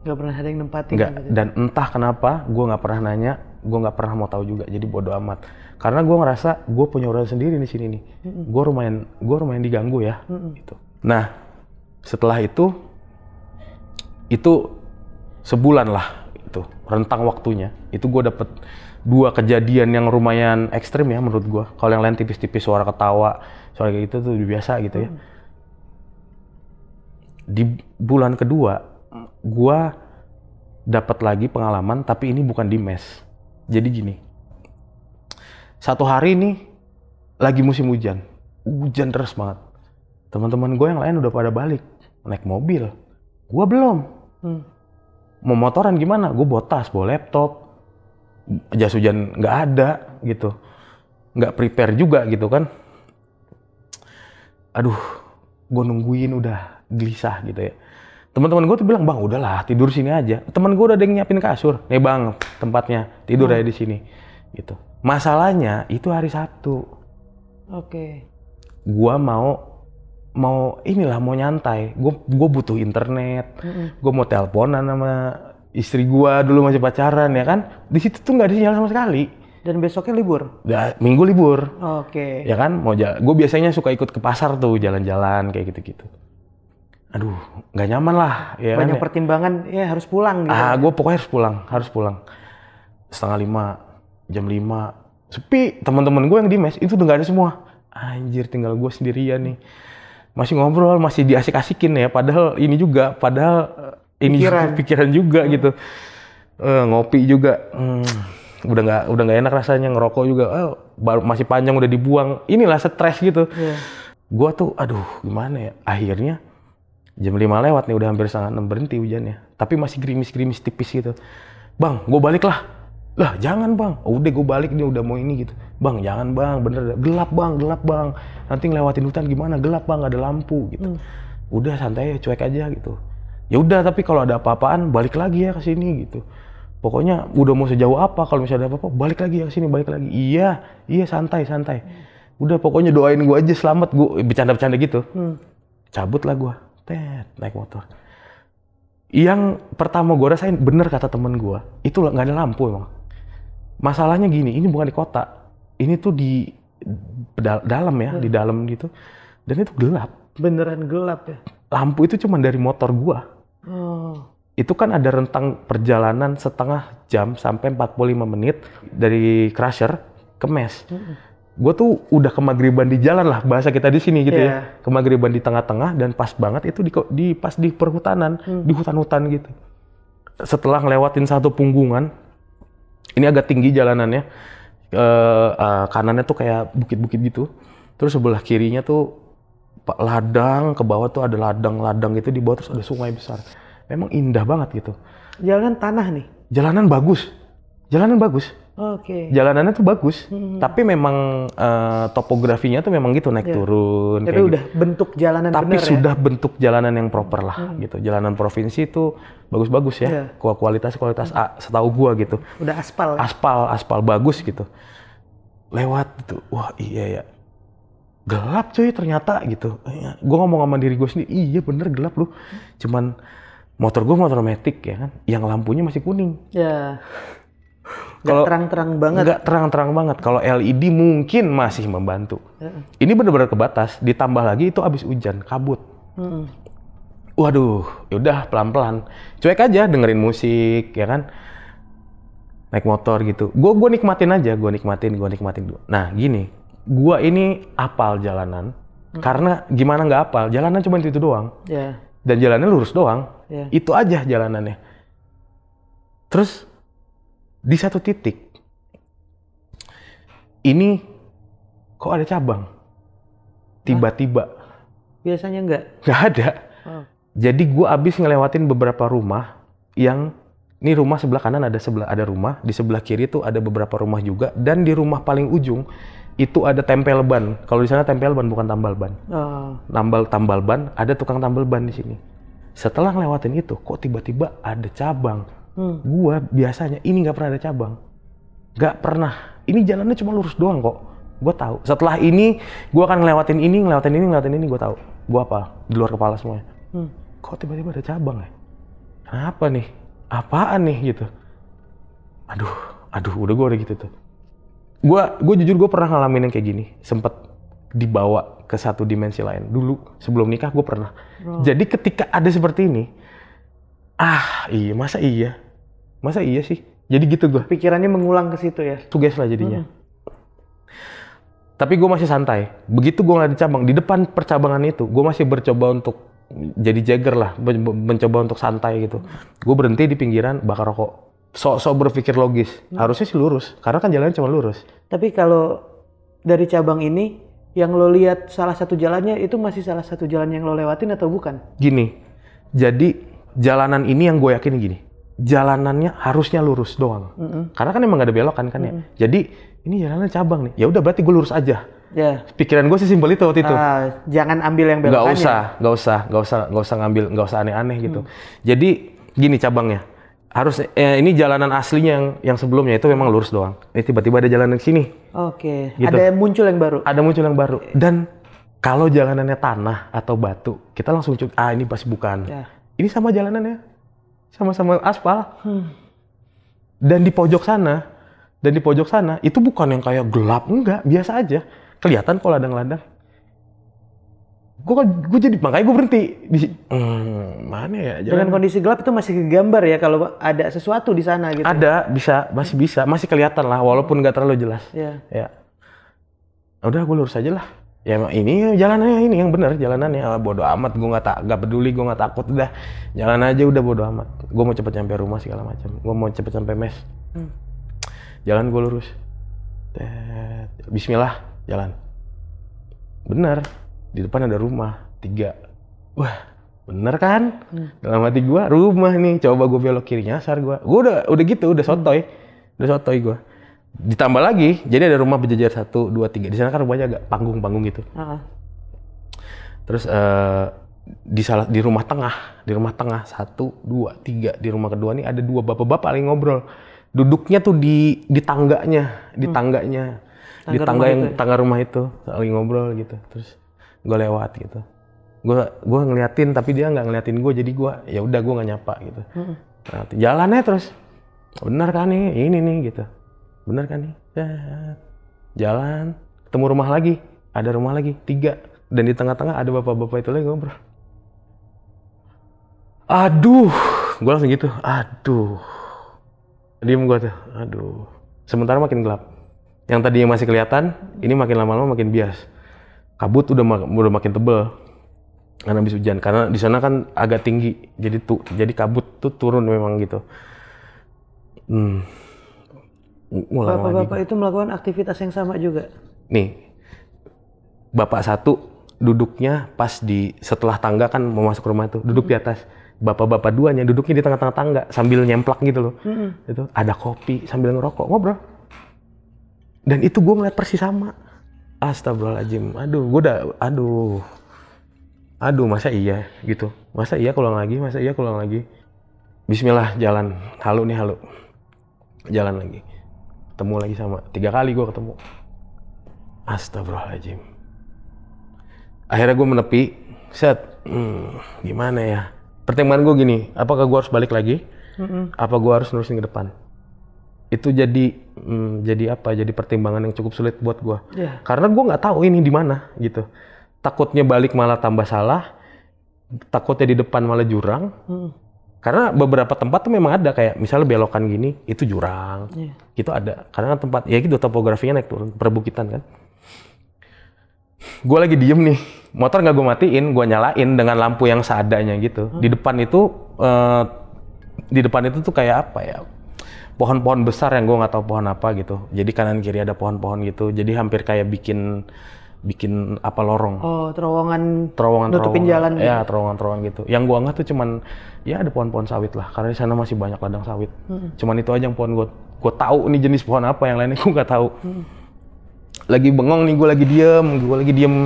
Nggak pernah ada yang nempatin. Nggak. Gitu. Dan entah kenapa gue nggak pernah nanya, gue nggak pernah mau tahu juga. Jadi bodoh amat. Karena gue ngerasa gue punya orang sendiri di sini nih. Mm-hmm. Gue lumayan, gue lumayan diganggu ya. Mm-hmm. Gitu. Nah, setelah itu itu sebulan lah itu rentang waktunya itu gue dapet dua kejadian yang lumayan ekstrim ya menurut gue kalau yang lain tipis-tipis suara ketawa suara kayak gitu tuh biasa gitu ya hmm. di bulan kedua gue dapat lagi pengalaman tapi ini bukan di mes jadi gini satu hari ini lagi musim hujan hujan terus banget teman-teman gue yang lain udah pada balik naik mobil gue belum hmm. mau motoran gimana gue bawa tas bawa laptop jas hujan nggak ada gitu nggak prepare juga gitu kan aduh gue nungguin udah gelisah gitu ya teman-teman gue tuh bilang bang udahlah tidur sini aja teman gue udah ada yang nyiapin kasur nih eh, bang tempatnya tidur hmm. aja di sini gitu masalahnya itu hari Sabtu oke okay. gue mau mau inilah mau nyantai gue gue butuh internet gue mau teleponan sama istri gue dulu masih pacaran ya kan di situ tuh nggak ada sinyal sama sekali dan besoknya libur ya, minggu libur oke okay. ya kan mau jalan gue biasanya suka ikut ke pasar tuh jalan-jalan kayak gitu-gitu aduh nggak nyaman lah ya kan, banyak kan, pertimbangan ya. harus pulang gitu. ah gue pokoknya harus pulang harus pulang setengah lima jam lima sepi teman-teman gue yang di mes itu udah nggak ada semua anjir tinggal gue sendirian nih masih ngobrol, masih diasik-asikin ya. Padahal ini juga, padahal eh, ini pikiran, juga, pikiran juga hmm. gitu. Uh, ngopi juga, hmm, udah nggak udah nggak enak rasanya ngerokok juga. Oh, baru masih panjang udah dibuang. Inilah stres gitu. Yeah. Gua tuh, aduh gimana ya? Akhirnya jam 5 lewat nih udah hampir sangat enam berhenti hujannya. Tapi masih gerimis-gerimis tipis gitu. Bang, gue baliklah lah jangan bang oh, udah gue balik nih udah mau ini gitu bang jangan bang bener gelap bang gelap bang nanti ngelewatin hutan gimana gelap bang gak ada lampu gitu hmm. udah santai ya cuek aja gitu ya udah tapi kalau ada apa-apaan balik lagi ya ke sini gitu pokoknya udah mau sejauh apa kalau misalnya ada apa-apa balik lagi ya ke sini balik lagi iya iya santai santai udah pokoknya doain gue aja selamat gue bercanda-bercanda gitu hmm. cabut lah gue tet naik motor yang pertama gue rasain bener kata temen gue itu nggak ada lampu emang masalahnya gini ini bukan di kota ini tuh di dal dalam ya hmm. di dalam gitu dan itu gelap beneran gelap ya lampu itu cuma dari motor gua oh. itu kan ada rentang perjalanan setengah jam sampai 45 menit dari crusher ke mes hmm gue tuh udah kemagriban di jalan lah bahasa kita di sini gitu yeah. ya iya. kemagriban di tengah-tengah dan pas banget itu di, di pas di perhutanan hmm. di hutan-hutan gitu setelah ngelewatin satu punggungan ini agak tinggi jalanannya. ya e, kanannya tuh kayak bukit-bukit gitu. Terus sebelah kirinya tuh ladang, ke bawah tuh ada ladang-ladang gitu, di bawah terus ada sungai besar. Memang indah banget gitu. Jalanan tanah nih. Jalanan bagus. Jalanan bagus. Oke. Okay. Jalanannya tuh bagus, hmm. tapi memang uh, topografinya tuh memang gitu naik yeah. turun. Tapi udah gitu. bentuk jalanan. Tapi bener, ya? sudah ya? bentuk jalanan yang proper lah, hmm. gitu. Jalanan provinsi itu bagus-bagus ya. Yeah. Iya. Kualitas kualitas A setahu gua gitu. Udah aspal. Ya? Aspal, aspal bagus gitu. Lewat gitu. Wah, iya ya. Gelap cuy ternyata gitu. Iya. Gua ngomong sama diri gua sendiri, iya bener gelap lu. Cuman motor gua motor matic ya kan, yang lampunya masih kuning. Ya. Yeah. Kalau terang-terang banget. Gak terang-terang banget. Kalau LED mungkin masih membantu. Ini bener benar kebatas. Ditambah lagi itu abis hujan, kabut. Hmm waduh yaudah pelan-pelan cuek aja dengerin musik ya kan naik motor gitu gue gua nikmatin aja gue nikmatin gue nikmatin nah gini gue ini apal jalanan hmm. karena gimana nggak apal jalanan cuma itu, itu doang yeah. dan jalannya lurus doang yeah. itu aja jalanannya terus di satu titik ini kok ada cabang tiba-tiba biasanya nggak nggak ada oh. Jadi gue abis ngelewatin beberapa rumah yang ini rumah sebelah kanan ada sebelah ada rumah, di sebelah kiri tuh ada beberapa rumah juga dan di rumah paling ujung itu ada tempel ban. Kalau di sana tempel ban bukan tambal ban. Oh. Tambal tambal ban, ada tukang tambal ban di sini. Setelah ngelewatin itu, kok tiba-tiba ada cabang. Hmm. Gua biasanya ini nggak pernah ada cabang. Nggak pernah. Ini jalannya cuma lurus doang kok. Gue tahu. Setelah ini, gue akan ngelewatin ini, ngelewatin ini, ngelewatin ini, gue tahu. Gue apa? Di luar kepala semuanya. Hmm kok tiba-tiba ada cabang ya kenapa nih apaan nih gitu aduh aduh udah gue udah gitu tuh gue gue jujur gue pernah ngalamin yang kayak gini sempet dibawa ke satu dimensi lain dulu sebelum nikah gue pernah Bro. jadi ketika ada seperti ini ah iya masa iya masa iya sih jadi gitu gue pikirannya mengulang ke situ ya tugas lah jadinya hmm. tapi gue masih santai begitu gue nggak cabang di depan percabangan itu gue masih bercoba untuk jadi jagger lah mencoba untuk santai gitu gue berhenti di pinggiran bakar rokok So, so berpikir logis hmm. harusnya sih lurus karena kan jalannya cuma lurus tapi kalau dari cabang ini yang lo lihat salah satu jalannya itu masih salah satu jalan yang lo lewatin atau bukan gini jadi jalanan ini yang gue yakin gini jalanannya harusnya lurus doang mm -hmm. karena kan emang gak ada belokan kan mm -hmm. ya jadi ini jalanan cabang nih ya udah berarti gue lurus aja Yeah. Pikiran gue sih simpel itu waktu itu. Uh, jangan ambil yang belokannya. Gak usah, ya. gak usah, gak usah, gak usah ngambil, gak usah aneh-aneh gitu. Hmm. Jadi gini cabangnya. Harus eh, ini jalanan aslinya yang yang sebelumnya itu memang lurus doang. Ini tiba-tiba ada jalan ke sini. Oke. Okay. Gitu. Ada yang muncul yang baru. Ada muncul yang baru. Dan kalau jalanannya tanah atau batu, kita langsung cuci. ah ini pasti bukan. Yeah. Ini sama jalanannya. Sama-sama aspal. Hmm. Dan di pojok sana, dan di pojok sana itu bukan yang kayak gelap enggak, biasa aja kelihatan kok ladang-ladang gue kan gue jadi makanya gue berhenti di hmm, mana ya jalan. dengan kondisi gelap itu masih kegambar ya kalau ada sesuatu di sana gitu ada bisa masih bisa masih kelihatan lah walaupun nggak terlalu jelas iya. ya, ya. udah gue lurus aja lah ya ini jalanannya ini yang benar jalanannya ah, bodoh amat gue nggak tak nggak peduli gue nggak takut udah jalan aja udah bodoh amat gue mau cepet sampai rumah segala macam gue mau cepet sampai mes hmm. jalan gue lurus Bismillah jalan bener di depan ada rumah tiga wah bener kan hmm. dalam hati gue rumah nih coba gue belok kiri nyasar gue gue udah udah gitu udah sotoy udah sotoy gue ditambah lagi jadi ada rumah berjejer satu dua tiga di sana kan rumahnya agak panggung panggung gitu uh -huh. terus uh, di salah di rumah tengah di rumah tengah satu dua tiga di rumah kedua nih ada dua bapak bapak lagi ngobrol duduknya tuh di di tangganya di hmm. tangganya tangga di tangga yang itu. Ya? tangga rumah itu lagi ngobrol gitu terus gue lewat gitu gue gue ngeliatin tapi dia nggak ngeliatin gue jadi gue ya udah gue nggak nyapa gitu hmm. nah, jalannya terus benar kan nih ini nih gitu benar kan nih ya, jalan ketemu rumah lagi ada rumah lagi tiga dan di tengah-tengah ada bapak-bapak itu lagi ngobrol aduh gue langsung gitu aduh diem gue tuh aduh sementara makin gelap yang tadinya masih kelihatan ini makin lama-lama makin bias kabut udah mak udah makin tebel karena habis hujan karena di sana kan agak tinggi jadi tuh jadi kabut tuh turun memang gitu hmm. bapak-bapak itu melakukan aktivitas yang sama juga nih bapak satu duduknya pas di setelah tangga kan mau masuk rumah tuh duduk di hmm. atas bapak-bapak duanya duduknya di tengah-tengah tangga sambil nyemplak gitu loh -hmm. itu ada kopi sambil ngerokok ngobrol dan itu gue ngeliat persis sama. Astagfirullahaladzim. Aduh, gue udah, aduh. Aduh, masa iya gitu. Masa iya kalau lagi, masa iya kalau lagi. Bismillah, jalan. halo nih, halo Jalan lagi. Ketemu lagi sama. Tiga kali gue ketemu. Astagfirullahaladzim. Akhirnya gue menepi. Set, hmm, gimana ya? Pertimbangan gue gini, apakah gue harus balik lagi? Mm -mm. Apa gue harus nerusin ke depan? itu jadi hmm, jadi apa jadi pertimbangan yang cukup sulit buat gue yeah. karena gue nggak tahu ini di mana gitu takutnya balik malah tambah salah takutnya di depan malah jurang hmm. karena beberapa tempat tuh memang ada kayak misalnya belokan gini itu jurang yeah. itu ada karena kan tempat ya gitu topografinya naik turun perbukitan kan gue lagi diem nih motor nggak gue matiin gue nyalain dengan lampu yang seadanya gitu hmm. di depan itu uh, di depan itu tuh kayak apa ya pohon-pohon besar yang gue nggak tahu pohon apa gitu. Jadi kanan kiri ada pohon-pohon gitu. Jadi hampir kayak bikin bikin apa lorong. Oh, terowongan. Terowongan. Nutupin terowongan. jalan. Ya, gitu. terowongan-terowongan gitu. Yang gue nggak tuh cuman ya ada pohon-pohon sawit lah. Karena di sana masih banyak ladang sawit. Hmm. Cuman itu aja yang pohon gue gue tahu nih jenis pohon apa, yang lainnya gue nggak tahu. Hmm. Lagi bengong nih gue lagi diem, Gue lagi diem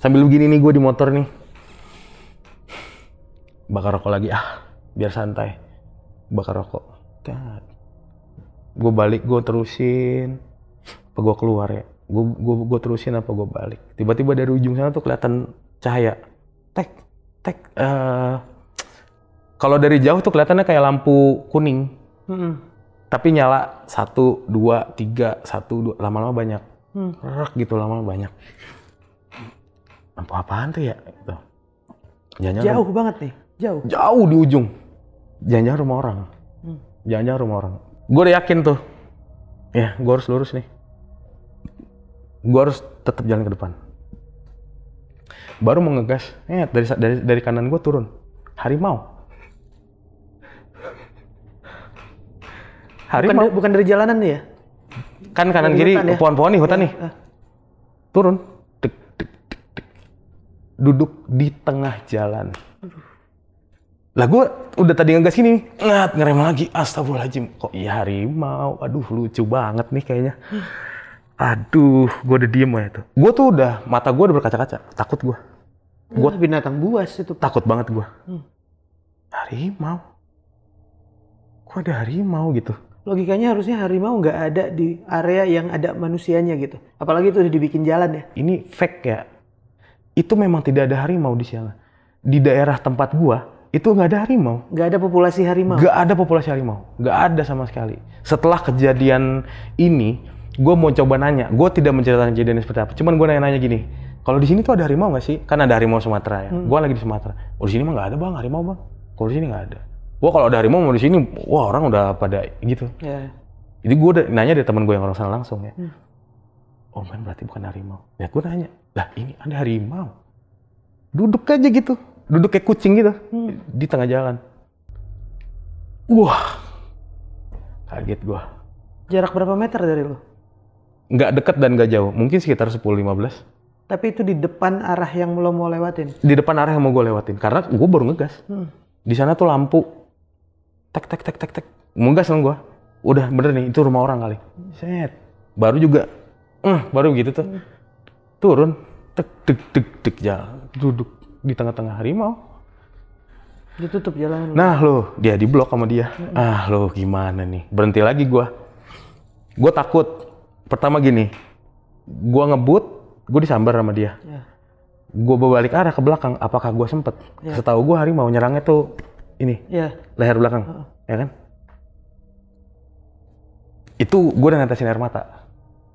sambil begini nih gue di motor nih. Bakar rokok lagi ah, biar santai. Bakar rokok. Kan gue balik gue terusin apa gue keluar ya gue gue terusin apa gue balik tiba-tiba dari ujung sana tuh kelihatan cahaya tek tek uh, kalau dari jauh tuh kelihatannya kayak lampu kuning hmm. tapi nyala satu dua tiga satu dua lama-lama banyak hmm. Rek, gitu lama-lama banyak lampu apaan tuh ya gitu. Jangan jauh banget nih jauh jauh di ujung jangan jangan rumah orang hmm. jangan rumah orang gue udah yakin tuh ya gue harus lurus nih gue harus tetap jalan ke depan baru mengegas eh dari dari dari kanan gue turun harimau Hari bukan, bukan dari jalanan nih ya kan kanan kiri pohon ya? pohon-pohon nih hutan ya. nih ya. turun duduk di tengah jalan lah gue udah tadi ngegas gini, ngat ngerem lagi. Astagfirullahaladzim. Kok iya harimau? Aduh lucu banget nih kayaknya. Aduh, gue udah diem aja tuh. Gue tuh udah, mata gue udah berkaca-kaca. Takut gue. Gue ya, binatang buas itu. Takut banget gue. Hmm. Harimau. Kok ada harimau gitu? logikanya harusnya harimau nggak ada di area yang ada manusianya gitu. Apalagi itu udah dibikin jalan ya. Ini fake ya. Itu memang tidak ada harimau di sana. Di daerah tempat gua itu nggak ada harimau. Nggak ada populasi harimau. Nggak ada populasi harimau. Nggak ada sama sekali. Setelah kejadian ini, gue mau coba nanya. Gue tidak menceritakan kejadian seperti apa. Cuman gue nanya-nanya gini. Kalau di sini tuh ada harimau nggak sih? Kan ada harimau Sumatera ya. Hmm. Gue lagi di Sumatera. Oh, di sini mah nggak ada bang harimau bang. Kalau di sini nggak ada. Wah kalau ada harimau mau di sini, wah orang udah pada gitu. Yeah. Jadi gue nanya dari teman gue yang orang sana langsung ya. Hmm. Oh man berarti bukan harimau. Ya gue nanya, lah ini ada harimau. Duduk aja gitu duduk kayak kucing gitu hmm. di tengah jalan wah kaget gua jarak berapa meter dari lo nggak deket dan nggak jauh mungkin sekitar 10-15 tapi itu di depan arah yang lo mau lewatin di depan arah yang mau gue lewatin karena gue baru ngegas hmm. di sana tuh lampu tek tek tek tek tek mau gas dong kan gue udah bener nih itu rumah orang kali set baru juga uh, baru gitu tuh hmm. turun tek tek tek tek jalan duduk di tengah-tengah harimau. Ditutup jalan. Nah lo, dia di blok sama dia. -hmm. Ah lo gimana nih? Berhenti lagi gue. Gue takut. Pertama gini, gue ngebut, gue disambar sama dia. Yeah. Gue berbalik arah ke belakang, apakah gue sempet? Yeah. Setahu gue harimau nyerangnya tuh ini, yeah. leher belakang, uh -uh. ya kan? Itu gue udah ngatasin air mata.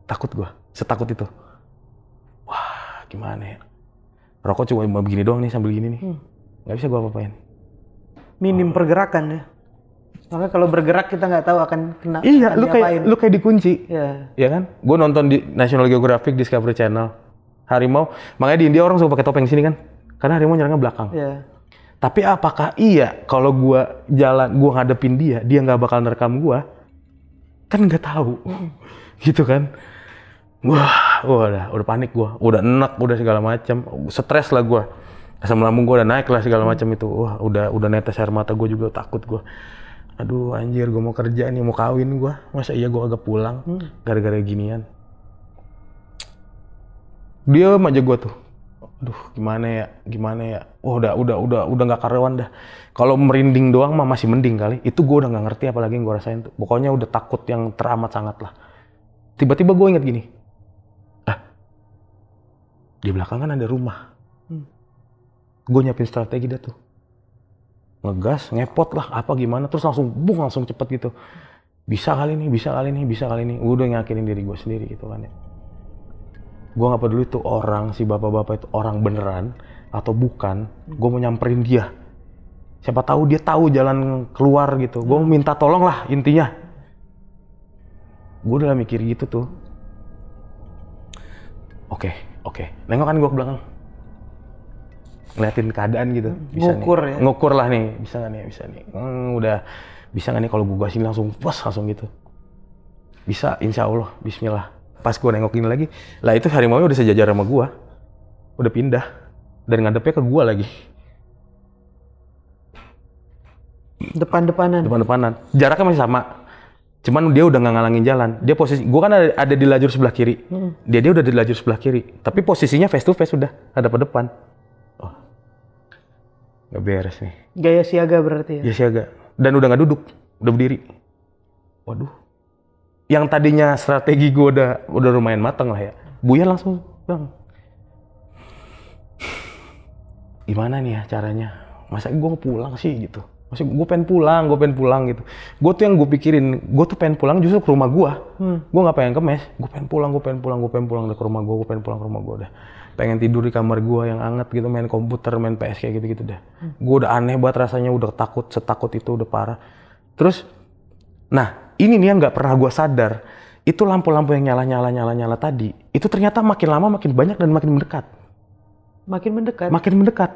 Takut gue, setakut itu. Wah, gimana ya? rokok cuma begini doang nih sambil gini nih hmm. nggak bisa gua apa-apain minim oh. pergerakan ya Makanya kalau bergerak kita nggak tahu akan kena iya lu kayak lu kayak dikunci yeah. ya iya kan gue nonton di National Geographic Discovery Channel harimau makanya di India orang suka pakai topeng sini kan karena harimau nyerangnya belakang yeah. tapi apakah iya kalau gue jalan gue ngadepin dia dia nggak bakal nerekam gue kan nggak tahu mm. gitu kan wah wah udah, udah panik gua, udah enak udah segala macam stres lah gua. asam lambung gua udah naik lah segala macam itu wah udah udah netes air mata gua juga takut gua. aduh anjir gua mau kerja nih mau kawin gua. masa iya gua agak pulang hmm. gara-gara ginian dia aja gua tuh aduh gimana ya gimana ya Wah, udah udah udah udah nggak karyawan dah kalau merinding doang mah masih mending kali itu gua udah nggak ngerti apalagi yang gua rasain tuh pokoknya udah takut yang teramat sangat lah tiba-tiba gue inget gini di belakang kan ada rumah hmm. gue nyiapin strategi dah tuh ngegas ngepot lah apa gimana terus langsung bung langsung cepet gitu bisa kali ini bisa kali ini bisa kali ini gue udah ngakinin diri gue sendiri gitu kan ya gue gak peduli tuh orang si bapak-bapak itu orang beneran atau bukan hmm. gue mau nyamperin dia siapa tahu dia tahu jalan keluar gitu gue hmm. mau minta tolong lah intinya gue udah mikir gitu tuh Oke, okay, oke. Okay. Nengok kan gue ke belakang. Ngeliatin keadaan gitu. Hmm, Bisa Ngukur nih. ya? Ngukur lah nih. Bisa nggak nih? Bisa nih. Hmm, udah. Bisa nggak nih kalau gue gasing langsung, bos, langsung gitu. Bisa, insya Allah. Bismillah. Pas gue nengokin lagi, lah itu harimau udah sejajar sama gue. Udah pindah. Dan ngadepnya ke gue lagi. Depan-depanan? Depan-depanan. Jaraknya masih sama Cuman dia udah nggak ngalangin jalan. Dia posisi, gua kan ada, ada di lajur sebelah kiri. Hmm. Dia dia udah di lajur sebelah kiri. Tapi posisinya face to face udah ada pada depan. Oh, nggak beres nih. Gaya siaga berarti ya? Gaya siaga. Dan udah nggak duduk, udah berdiri. Waduh. Yang tadinya strategi gua udah udah lumayan mateng lah ya. Buya langsung bang. gimana nih ya caranya? Masa gue pulang sih gitu? masih gue pengen pulang gue pengen pulang gitu gue tuh yang gue pikirin gue tuh pengen pulang justru ke rumah gue hmm. gue nggak pengen ke mes gue pengen pulang gue pengen pulang gue pengen pulang ke rumah gue gue pengen pulang ke rumah gue udah pengen tidur di kamar gue yang anget gitu main komputer main PS kayak gitu gitu dah hmm. gue udah aneh banget rasanya udah takut setakut itu udah parah terus nah ini nih yang nggak pernah gue sadar itu lampu-lampu yang nyala nyala nyala nyala tadi itu ternyata makin lama makin banyak dan makin mendekat makin mendekat makin mendekat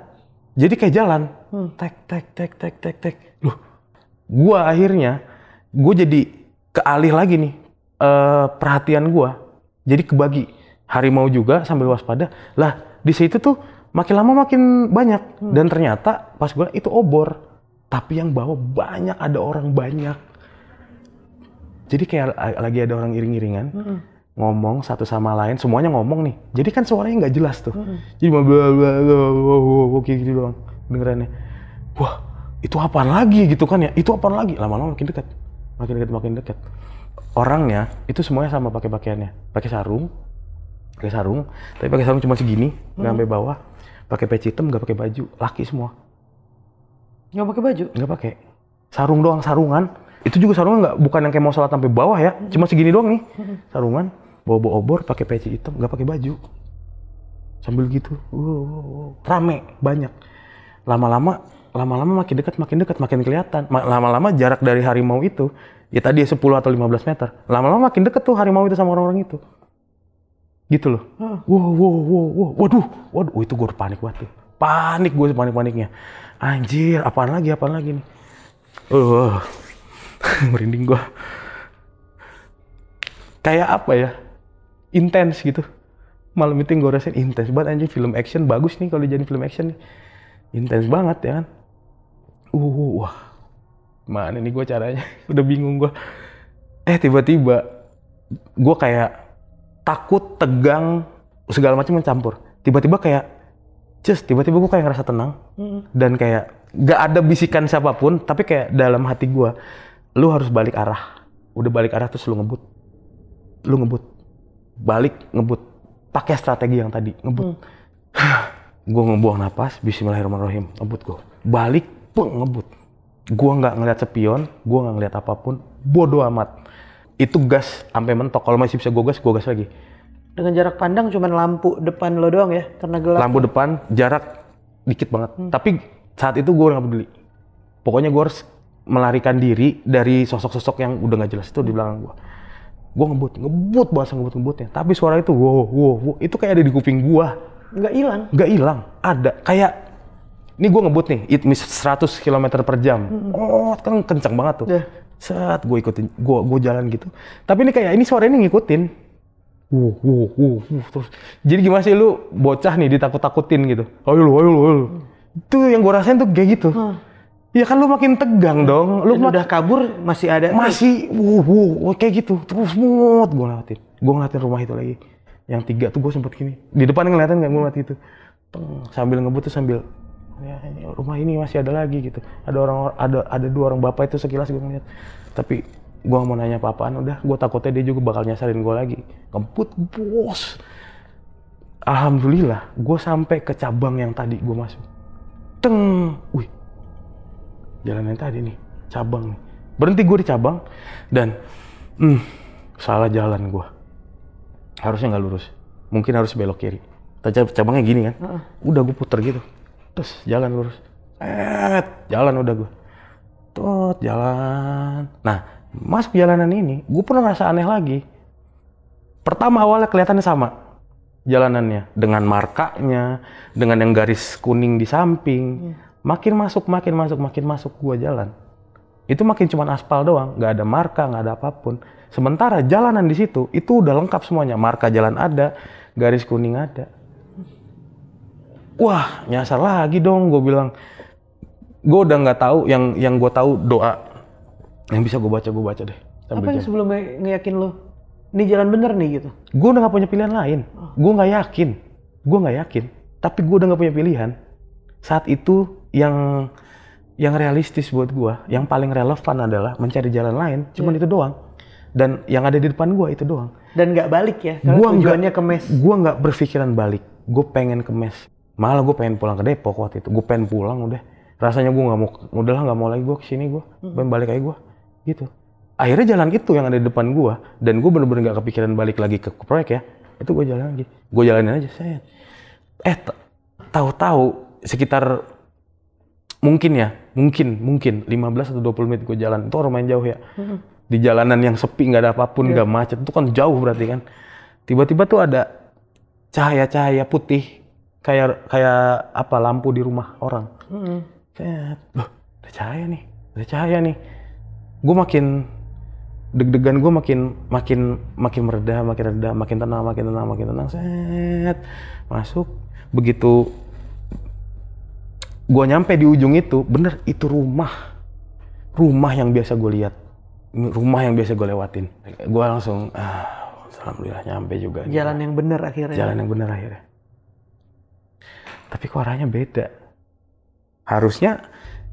jadi kayak jalan, hmm. tek tek tek tek tek tek. Loh, gua akhirnya gua jadi kealih lagi nih uh, perhatian gua. Jadi kebagi harimau juga sambil waspada. Lah, di situ tuh makin lama makin banyak hmm. dan ternyata pas gua itu obor, tapi yang bawa banyak ada orang banyak. Jadi kayak lagi ada orang iring-iringan. Hmm ngomong satu sama lain semuanya ngomong nih jadi kan suaranya nggak jelas tuh hmm. jadi mau oke gitu doang dengerannya wah itu apa lagi gitu kan ya itu apa lagi lama-lama makin dekat makin dekat makin dekat orangnya itu semuanya sama pakai pakaiannya pakai sarung pakai sarung tapi pakai sarung cuma segini nggak hmm. sampai bawah pakai peci hitam nggak pakai baju laki semua nggak pakai baju nggak pakai sarung doang sarungan itu juga sarungan nggak bukan yang kayak mau sholat sampai bawah ya cuma segini doang nih sarungan bobo obor pakai peci hitam nggak pakai baju sambil gitu wow, wow, wow. rame banyak lama-lama lama-lama makin dekat makin dekat makin kelihatan lama-lama jarak dari harimau itu ya tadi 10 atau 15 meter lama-lama makin deket tuh harimau itu sama orang-orang itu gitu loh wow wow wow wow waduh waduh oh, itu gue panik banget tuh panik gue panik paniknya anjir apaan lagi apaan lagi nih uh, merinding gue kayak apa ya intens gitu malam meeting gue rasain intens banget anjing film action bagus nih kalau jadi film action nih intens banget ya kan uh wah mana nih gue caranya udah bingung gue eh tiba-tiba gue kayak takut tegang segala macam mencampur tiba-tiba kayak just tiba-tiba gue kayak ngerasa tenang hmm. dan kayak gak ada bisikan siapapun tapi kayak dalam hati gue lu harus balik arah udah balik arah terus lu ngebut lu ngebut balik ngebut pakai strategi yang tadi ngebut hmm. gue ngebuang nafas Bismillahirrahmanirrahim ngebut gue balik peng ngebut gue nggak ngeliat sepion gue nggak ngeliat apapun bodoh amat itu gas sampai mentok kalau masih bisa gue gas gue gas lagi dengan jarak pandang cuman lampu depan lo doang ya karena gelap lampu kan? depan jarak dikit banget hmm. tapi saat itu gue nggak peduli pokoknya gue harus melarikan diri dari sosok-sosok yang udah nggak jelas itu di belakang gue gue ngebut ngebut bahasa ngebut ngebutnya tapi suara itu wow wow, wow itu kayak ada di kuping gue nggak hilang nggak hilang ada kayak ini gue ngebut nih it miss 100 km per jam hmm. oh kan kencang banget tuh yeah. saat gue ikutin gue gue jalan gitu tapi ini kayak ini suara ini ngikutin wow wow wow, wow. terus jadi gimana sih lu bocah nih ditakut-takutin gitu ayo lu ayo lu ayo hmm. itu yang gue rasain tuh kayak gitu huh Ya kan lu makin tegang dong. Lu Dan udah kabur masih ada. Masih wuh, wuh, kayak gitu. Terus mut gua ngeliatin. Gua ngeliatin rumah itu lagi. Yang tiga tuh gua sempet gini. Di depan ngeliatin kayak gue ngeliat gitu. Teng, sambil ngebut tuh sambil ya, rumah ini masih ada lagi gitu. Ada orang ada ada dua orang bapak itu sekilas gua ngeliat. Tapi gua mau nanya apa-apaan udah gua takutnya dia juga bakal nyasarin gua lagi kemput bos alhamdulillah gue sampai ke cabang yang tadi gue masuk teng wih jalan yang tadi nih cabang nih berhenti gue di cabang dan hmm, salah jalan gue harusnya nggak lurus mungkin harus belok kiri cabangnya gini kan udah gue puter gitu terus jalan lurus eh jalan udah gue tot jalan nah masuk jalanan ini gue pernah rasa aneh lagi pertama awalnya kelihatannya sama jalanannya dengan markanya dengan yang garis kuning di samping yeah makin masuk makin masuk makin masuk gua jalan itu makin cuman aspal doang nggak ada marka nggak ada apapun sementara jalanan di situ itu udah lengkap semuanya marka jalan ada garis kuning ada wah nyasar lagi dong gue bilang gue udah nggak tahu yang yang gue tahu doa yang bisa gue baca gue baca deh apa yang sebelumnya ngeyakin lo ini jalan bener nih gitu gue udah nggak punya pilihan lain oh. gue nggak yakin gue nggak yakin tapi gue udah nggak punya pilihan saat itu yang yang realistis buat gua, yang paling relevan adalah mencari jalan lain, cuman yeah. itu doang. Dan yang ada di depan gua itu doang. Dan nggak balik ya, karena gua tujuannya ke mes. Gua nggak berpikiran balik, gue pengen ke mes. Malah gue pengen pulang ke Depok waktu itu, gue pengen pulang udah. Rasanya gue nggak mau, udahlah nggak mau lagi gue kesini gue, pengen balik aja gue, gitu. Akhirnya jalan itu yang ada di depan gua dan gue bener-bener nggak kepikiran balik lagi ke proyek ya. Itu gue jalan lagi, gue jalanin aja saya. Eh, tahu-tahu sekitar mungkin ya mungkin mungkin 15 atau 20 menit gue jalan itu orang main jauh ya hmm. di jalanan yang sepi nggak ada apapun iya. nggak yeah. macet itu kan jauh berarti kan tiba-tiba tuh ada cahaya-cahaya putih kayak kayak apa lampu di rumah orang hmm. kayak loh ada cahaya nih ada cahaya nih gue makin deg-degan gue makin makin makin meredah makin reda makin tenang makin tenang makin tenang set masuk begitu gue nyampe di ujung itu bener itu rumah rumah yang biasa gue lihat rumah yang biasa gue lewatin gue langsung ah alhamdulillah nyampe juga gitu. jalan yang bener akhirnya jalan yang bener akhirnya tapi kok arahnya beda harusnya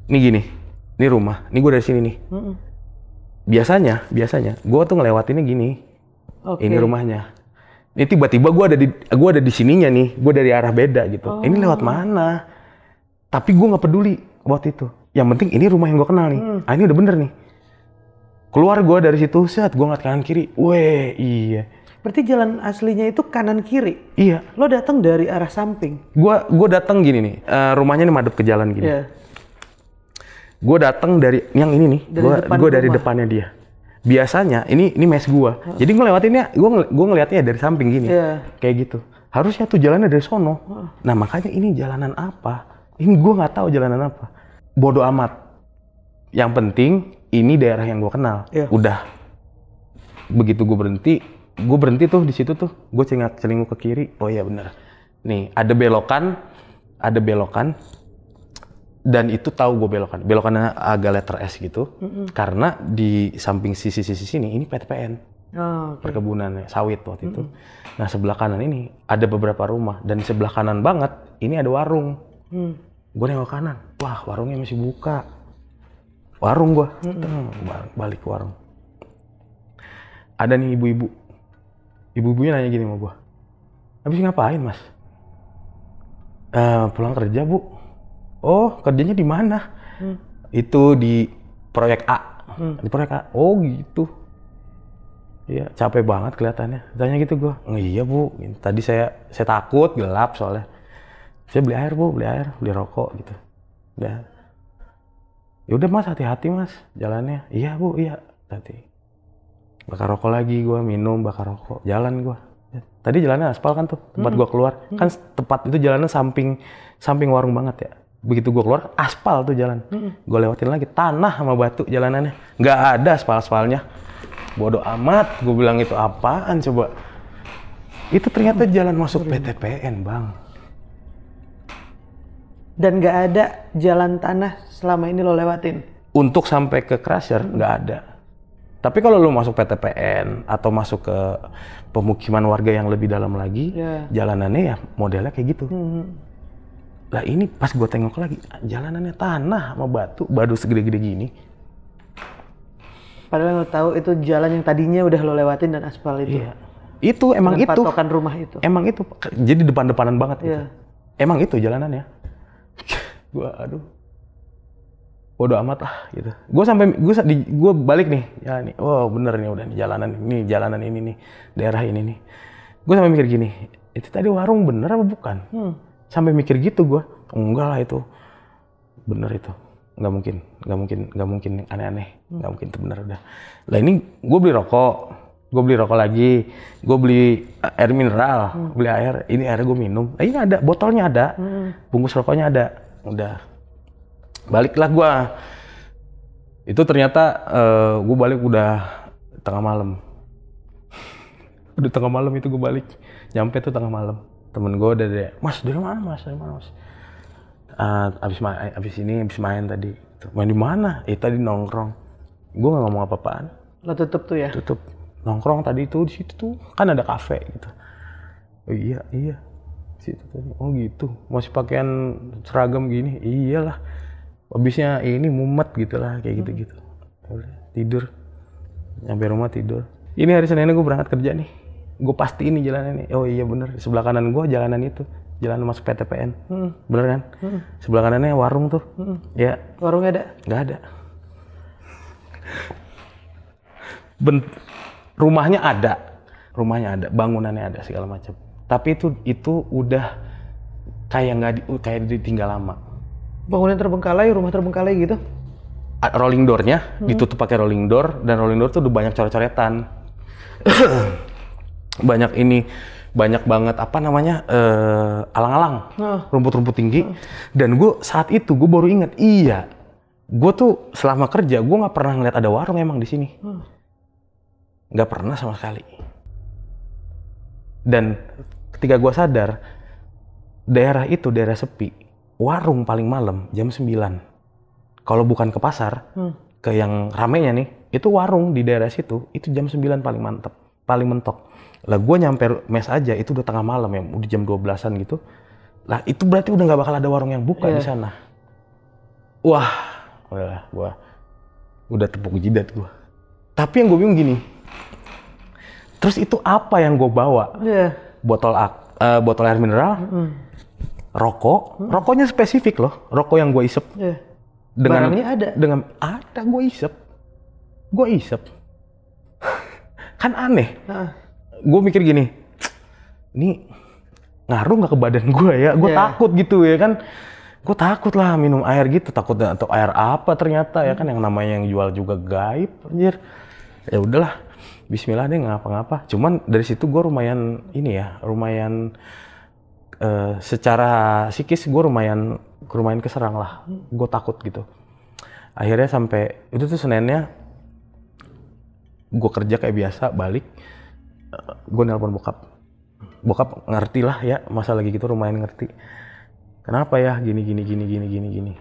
nih gini ini rumah ini gue dari sini nih biasanya biasanya gue tuh ngelewatinnya gini okay. ini rumahnya ini tiba-tiba gue ada di gue ada di sininya nih gue dari arah beda gitu oh. ini lewat mana tapi gue nggak peduli waktu itu. Yang penting ini rumah yang gue kenal nih. Hmm. Ah ini udah bener nih. Keluar gue dari situ, saat gue ngeliat kanan kiri. Weh, iya. Berarti jalan aslinya itu kanan kiri. Iya. Lo datang dari arah samping. Gue gua datang gini nih. Uh, rumahnya nih madep ke jalan gini. Yeah. Gue datang dari yang ini nih. Gue gua dari depannya dia. Biasanya ini ini mes gue. Uh. Jadi ngelewatinnya gue Gue gua ngelihatnya dari samping gini. Yeah. Kayak gitu. Harusnya tuh jalannya dari sono. Uh. Nah, makanya ini jalanan apa? ini gue nggak tahu jalanan apa bodoh amat yang penting ini daerah yang gue kenal yeah. udah begitu gue berhenti gue berhenti tuh di situ tuh gue cengat celinguk ke kiri oh iya bener nih ada belokan ada belokan dan itu tahu gue belokan belokannya agak letter S gitu mm -hmm. karena di samping sisi sisi sini ini PTPN oh, okay. perkebunan sawit waktu mm -hmm. itu nah sebelah kanan ini ada beberapa rumah dan di sebelah kanan banget ini ada warung hmm. gue nengok kanan wah warungnya masih buka warung gue hmm. balik ke warung ada nih ibu-ibu ibu-ibunya nanya gini sama gue habis ngapain mas uh, pulang kerja bu oh kerjanya di mana hmm. itu di proyek A hmm. di proyek A oh gitu Iya, capek banget kelihatannya. Tanya gitu gue, oh, iya bu, tadi saya saya takut gelap soalnya saya beli air bu beli air beli rokok gitu udah ya. ya udah mas hati-hati mas jalannya iya bu iya hati, bakar rokok lagi gue minum bakar rokok jalan gue ya. tadi jalannya aspal kan tuh tempat hmm. gue keluar hmm. kan tepat itu jalannya samping samping warung banget ya begitu gue keluar aspal tuh jalan hmm. gue lewatin lagi tanah sama batu jalanannya nggak ada aspal aspalnya bodoh amat gue bilang itu apaan coba itu ternyata jalan masuk PTPN bang dan nggak ada jalan tanah selama ini lo lewatin? Untuk sampai ke crusher nggak hmm. ada. Tapi kalau lo masuk PTPN atau masuk ke pemukiman warga yang lebih dalam lagi, yeah. jalanannya ya modelnya kayak gitu. Hmm. Lah ini pas gue tengok lagi, jalanannya tanah sama batu, badu segede-gede gini. Padahal lo tahu itu jalan yang tadinya udah lo lewatin dan aspal itu. Yeah. Itu emang Dengan itu. Patokan rumah itu. Emang itu. Jadi depan-depanan banget yeah. gitu. Iya. Emang itu jalanannya gue aduh bodo amat lah gitu gue sampai gue gue balik nih ya ini wow oh bener nih udah nih jalanan ini jalanan ini nih daerah ini nih gue sampai mikir gini itu tadi warung bener apa bukan hmm. sampai mikir gitu gue enggak lah itu bener itu nggak mungkin nggak mungkin nggak mungkin aneh-aneh hmm. nggak mungkin itu bener udah lah ini gue beli rokok gue beli rokok lagi gue beli air mineral hmm. beli air ini air gue minum nah, ini ada botolnya ada hmm. bungkus rokoknya ada udah baliklah gue itu ternyata uh, eh, gue balik udah tengah malam udah tengah malam itu gue balik nyampe tuh tengah malam temen gue udah deh mas dari mana mas dari mana mas uh, abis main abis ini abis main tadi main di mana eh tadi nongkrong gue nggak ngomong apa-apaan lo tutup tuh ya tutup nongkrong tadi itu di situ tuh kan ada kafe gitu oh, iya iya situ oh gitu masih pakaian seragam gini iyalah habisnya ini mumet gitu lah kayak gitu gitu tidur sampai rumah tidur ini hari senin gue berangkat kerja nih gue pasti ini jalanan ini oh iya bener sebelah kanan gue jalanan itu jalan masuk PTPN hmm. bener kan hmm. sebelah kanannya warung tuh hmm. ya warungnya ada nggak ada Bent rumahnya ada rumahnya ada bangunannya ada segala macam tapi itu itu udah kayak nggak di, kayak ditinggal lama bangunan terbengkalai rumah terbengkalai gitu rolling doornya hmm. ditutup pakai rolling door dan rolling door tuh udah banyak coret-coretan banyak ini banyak banget apa namanya uh, alang-alang rumput-rumput tinggi dan gue saat itu gue baru ingat iya gue tuh selama kerja gue nggak pernah ngeliat ada warung emang di sini nggak pernah sama sekali dan ketika gue sadar daerah itu daerah sepi warung paling malam jam 9 kalau bukan ke pasar hmm. ke yang ramenya nih itu warung di daerah situ itu jam 9 paling mantep paling mentok lah gue nyampe mes aja itu udah tengah malam ya udah jam 12an gitu lah itu berarti udah nggak bakal ada warung yang buka yeah. di iya. sana wah udah gue udah tepuk jidat gue tapi yang gue bingung gini terus itu apa yang gue bawa yeah botol uh, botol air mineral, hmm. rokok, hmm. rokoknya spesifik loh, rokok yang gue isep. Yeah. Dengan ini ada. Dengan ada gue isep, gue isep. kan aneh. nah Gue mikir gini, ini ngaruh nggak ke badan gue ya? Gue yeah. takut gitu ya kan. Gue takut lah minum air gitu, takut atau air apa ternyata ya kan yang namanya yang jual juga gaib, anjir. Ya udahlah Bismillah deh ngapa-ngapa. Cuman dari situ gue lumayan ini ya, lumayan uh, secara psikis gue lumayan lumayan keserang lah. Gue takut gitu. Akhirnya sampai itu tuh senennya gue kerja kayak biasa balik uh, eh, gue nelpon bokap bokap ngerti lah ya masa lagi gitu lumayan ngerti kenapa ya gini gini gini gini gini gini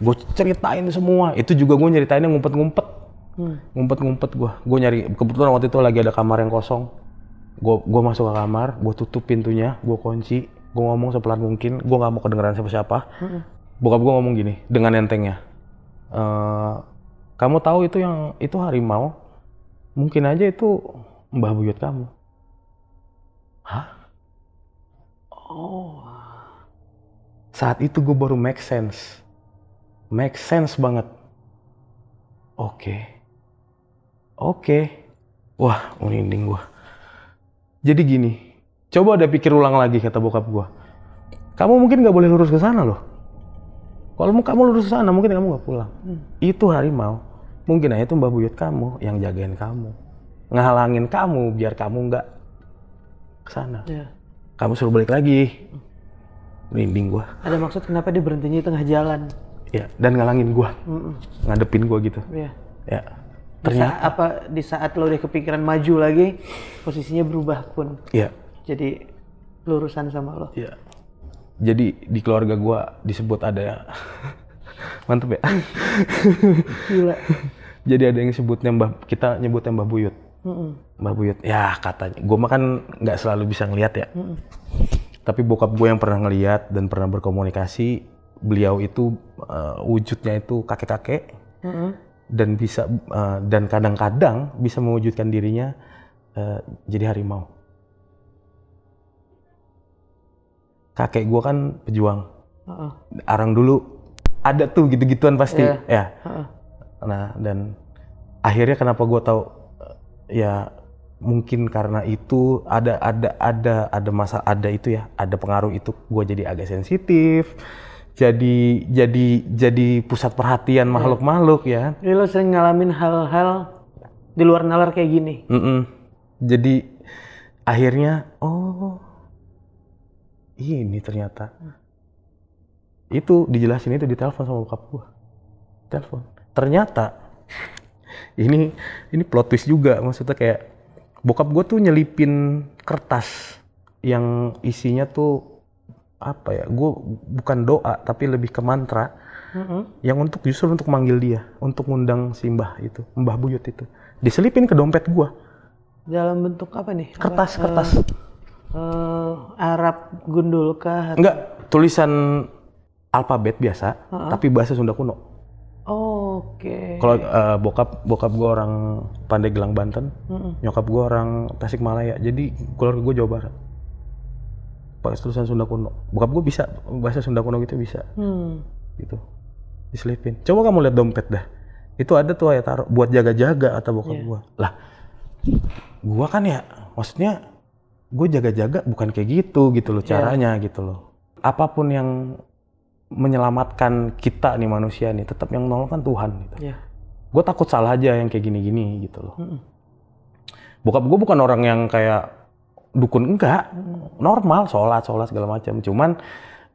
gue ceritain semua itu juga gue nyeritainnya ngumpet-ngumpet hmm. ngumpet-ngumpet gue gue nyari kebetulan waktu itu lagi ada kamar yang kosong gue gue masuk ke kamar gue tutup pintunya gue kunci gue ngomong sepelan mungkin gue nggak mau kedengeran siapa-siapa hmm. bokap gue ngomong gini dengan entengnya e, kamu tahu itu yang itu harimau mungkin aja itu mbah buyut kamu hah oh saat itu gue baru make sense make sense banget oke okay Oke. Wah, oh, merinding gua. Jadi gini, coba ada pikir ulang lagi kata bokap gua. Kamu mungkin nggak boleh lurus ke sana loh. Kalau kamu lurus ke sana, mungkin kamu nggak pulang. Hmm. Itu harimau. Mungkin aja itu mbah buyut kamu yang jagain kamu, ngehalangin kamu biar kamu nggak ke sana. Yeah. Kamu suruh balik lagi. Merinding gua. Ada maksud kenapa dia berhentinya di tengah jalan? Ya, dan ngalangin gua. Mm Ngadepin gua gitu. Iya. Yeah. Ya ternyata saat, apa di saat lo udah kepikiran maju lagi posisinya berubah pun iya jadi lurusan sama lo iya jadi di keluarga gue disebut ada mantep ya gila jadi ada yang sebutnya mbah kita nyebutnya mbah buyut Mm-mm. mbah buyut ya katanya gue mah kan nggak selalu bisa ngelihat ya Mm-mm. tapi bokap gue yang pernah ngelihat dan pernah berkomunikasi beliau itu uh, wujudnya itu kakek kakek mm -hmm dan bisa uh, dan kadang-kadang bisa mewujudkan dirinya uh, jadi harimau. Kakek gue kan pejuang. Uh-uh. Arang dulu ada tuh gitu-gituan pasti yeah. ya. Uh-uh. Nah dan akhirnya kenapa gue tahu uh, ya mungkin karena itu ada ada ada ada masa ada itu ya ada pengaruh itu gue jadi agak sensitif jadi jadi jadi pusat perhatian iya. makhluk-makhluk ya. Jadi lo sering ngalamin hal-hal di luar nalar kayak gini. Mm -mm. Jadi akhirnya oh ini ternyata itu dijelasin itu di telepon sama bokap gua. Telepon. Ternyata ini ini plot twist juga maksudnya kayak bokap gua tuh nyelipin kertas yang isinya tuh apa ya gue bukan doa tapi lebih ke mantra mm-hmm. yang untuk justru untuk manggil dia untuk ngundang simbah itu mbah buyut itu diselipin ke dompet gue dalam bentuk apa nih kertas apa, kertas uh, uh, Arab gundul kah enggak tulisan alfabet biasa uh-huh. tapi bahasa Sunda kuno oke okay. kalau uh, bokap bokap gue orang Pandeglang Banten mm nyokap gue orang Tasikmalaya jadi keluarga gue Jawa Barat pakai tulisan Sunda kuno bokap gue bisa bahasa Sunda kuno gitu bisa hmm. gitu diselipin coba kamu lihat dompet dah itu ada tuh ya taruh buat jaga-jaga atau bokap yeah. gue lah gue kan ya maksudnya gue jaga-jaga bukan kayak gitu gitu loh iya. caranya yeah. gitu loh apapun yang menyelamatkan kita nih manusia nih tetap yang nolong kan Tuhan gitu. Yeah. Gue takut salah aja yang kayak gini-gini gitu loh. Mm -mm. Bokap gue bukan orang yang kayak dukun enggak normal sholat sholat segala macam cuman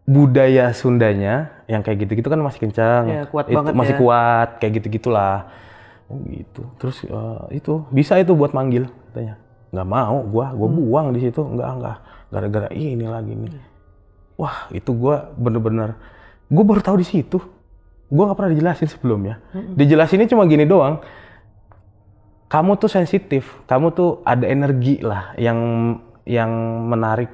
budaya Sundanya yang kayak gitu-gitu kan masih kencang ya, kuat itu, masih ya. kuat kayak gitu gitulah oh, gitu terus uh, itu bisa itu buat manggil katanya nggak mau gua gua hmm. buang di situ enggak enggak gara-gara ini lagi nih iya. wah itu gua bener-bener gua baru tahu di situ gua nggak pernah dijelasin sebelumnya hmm. dijelasinnya cuma gini doang kamu tuh sensitif, kamu tuh ada energi lah yang yang menarik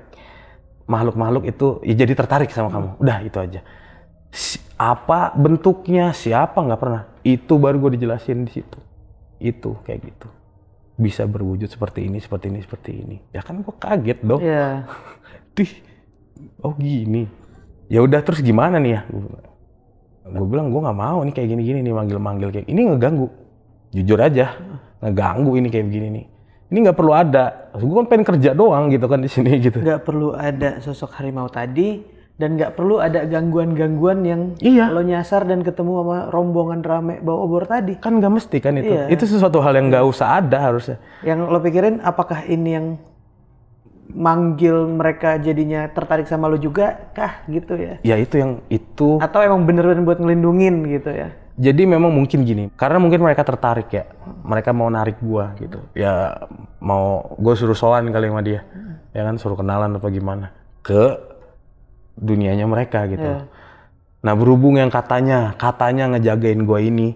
makhluk-makhluk itu ya jadi tertarik sama kamu. Udah itu aja. Apa bentuknya, siapa nggak pernah. Itu baru gue dijelasin di situ. Itu kayak gitu. Bisa berwujud seperti ini, seperti ini, seperti ini. Ya kan gue kaget dong. Iya. Yeah. oh gini. Ya udah terus gimana nih ya? Gue bilang gue nggak mau nih kayak gini-gini nih manggil-manggil kayak ini ngeganggu. Jujur aja, ngeganggu ini kayak begini nih ini nggak perlu ada gue kan pengen kerja doang gitu kan di sini gitu nggak perlu ada sosok harimau tadi dan nggak perlu ada gangguan-gangguan yang iya. lo nyasar dan ketemu sama rombongan rame bawa obor tadi kan nggak mesti kan itu iya. itu sesuatu hal yang nggak usah ada harusnya yang lo pikirin apakah ini yang manggil mereka jadinya tertarik sama lo juga kah gitu ya ya itu yang itu atau emang bener-bener buat ngelindungin gitu ya jadi memang mungkin gini karena mungkin mereka tertarik ya mereka mau narik gua gitu ya mau gue suruh soan kali sama dia ya kan suruh kenalan apa gimana ke dunianya mereka gitu yeah. nah berhubung yang katanya katanya ngejagain gua ini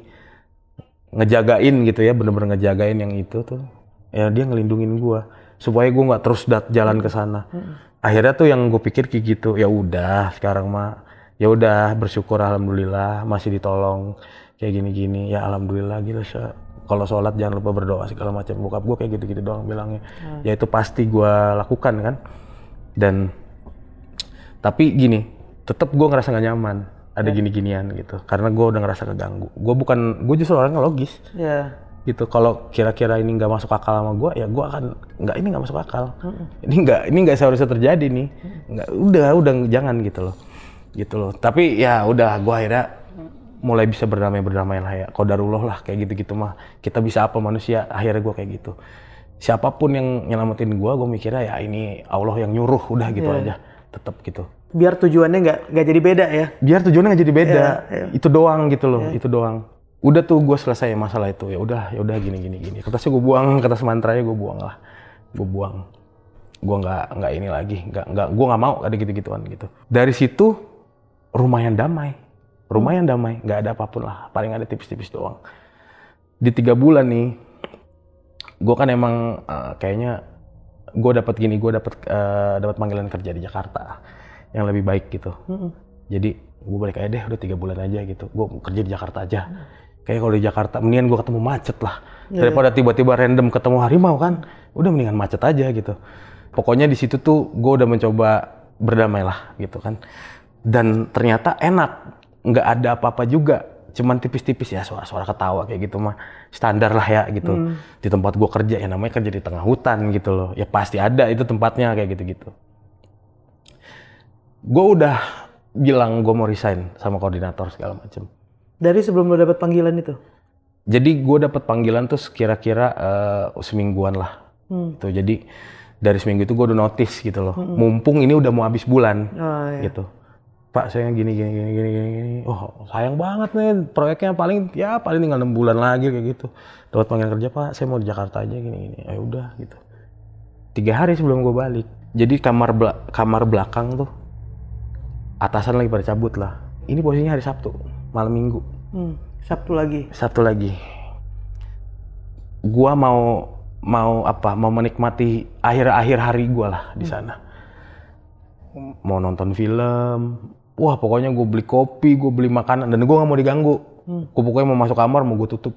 ngejagain gitu ya bener-bener ngejagain yang itu tuh ya dia ngelindungin gua supaya gua nggak terus dat jalan ke sana hmm. akhirnya tuh yang gue pikir kayak gitu ya udah sekarang mah ya udah bersyukur alhamdulillah masih ditolong kayak gini-gini ya alhamdulillah gitu se kalau sholat jangan lupa berdoa segala macam bokap gue kayak gitu-gitu doang bilangnya hmm. ya itu pasti gue lakukan kan dan tapi gini tetap gue ngerasa gak nyaman ada yeah. gini-ginian gitu karena gue udah ngerasa keganggu gue bukan gue justru orangnya logis yeah. gitu kalau kira-kira ini nggak masuk akal sama gue ya gue akan nggak ini nggak masuk akal mm -mm. ini nggak ini nggak seharusnya terjadi nih hmm. nggak udah udah jangan gitu loh gitu loh tapi ya udah gue akhirnya mulai bisa berdamai berdamai lah ya kodarullah lah kayak gitu gitu mah kita bisa apa manusia akhirnya gue kayak gitu siapapun yang nyelamatin gue gue mikirnya ya ini Allah yang nyuruh udah gitu yeah. aja tetap gitu biar tujuannya nggak nggak jadi beda ya biar tujuannya nggak jadi beda yeah, yeah. itu doang gitu loh yeah. itu doang udah tuh gue selesai masalah itu ya udah ya udah gini gini gini kertasnya gue buang kertas mantra ya gue buang lah gue buang gue nggak nggak ini lagi nggak nggak gue nggak mau ada gitu gituan gitu dari situ rumah yang damai rumah hmm. yang damai nggak ada apapun lah paling ada tipis-tipis doang di tiga bulan nih gue kan emang uh, kayaknya gue dapat gini gue dapat uh, eh, dapat panggilan kerja di Jakarta yang lebih baik gitu hmm. jadi gue balik aja deh udah tiga bulan aja gitu gue kerja di Jakarta aja hmm. kayak kalau di Jakarta mendingan gue ketemu macet lah yeah. daripada tiba-tiba random ketemu harimau kan udah mendingan macet aja gitu pokoknya di situ tuh gue udah mencoba berdamailah gitu kan dan ternyata enak nggak ada apa-apa juga cuman tipis-tipis ya suara-suara ketawa kayak gitu mah standar lah ya gitu hmm. di tempat gua kerja ya namanya kerja di tengah hutan gitu loh ya pasti ada itu tempatnya kayak gitu-gitu gua udah bilang gua mau resign sama koordinator segala macem dari sebelum lo dapet panggilan itu jadi gua dapet panggilan tuh kira-kira uh, eh, semingguan lah hmm. Tuh, gitu. jadi dari seminggu itu gua udah notice gitu loh hmm. mumpung ini udah mau habis bulan oh, iya. gitu Pak saya gini gini gini gini gini oh sayang banget nih proyeknya paling ya paling tinggal enam bulan lagi kayak gitu dapat panggilan kerja Pak saya mau di Jakarta aja gini gini ya udah gitu tiga hari sebelum gue balik jadi kamar bela kamar belakang tuh atasan lagi pada cabut lah ini posisinya hari Sabtu malam minggu hmm, Sabtu lagi Sabtu lagi gua mau mau apa mau menikmati akhir-akhir hari gue lah di hmm. sana hmm. mau nonton film wah pokoknya gue beli kopi gue beli makanan dan gue nggak mau diganggu hmm. gue pokoknya mau masuk kamar mau gue tutup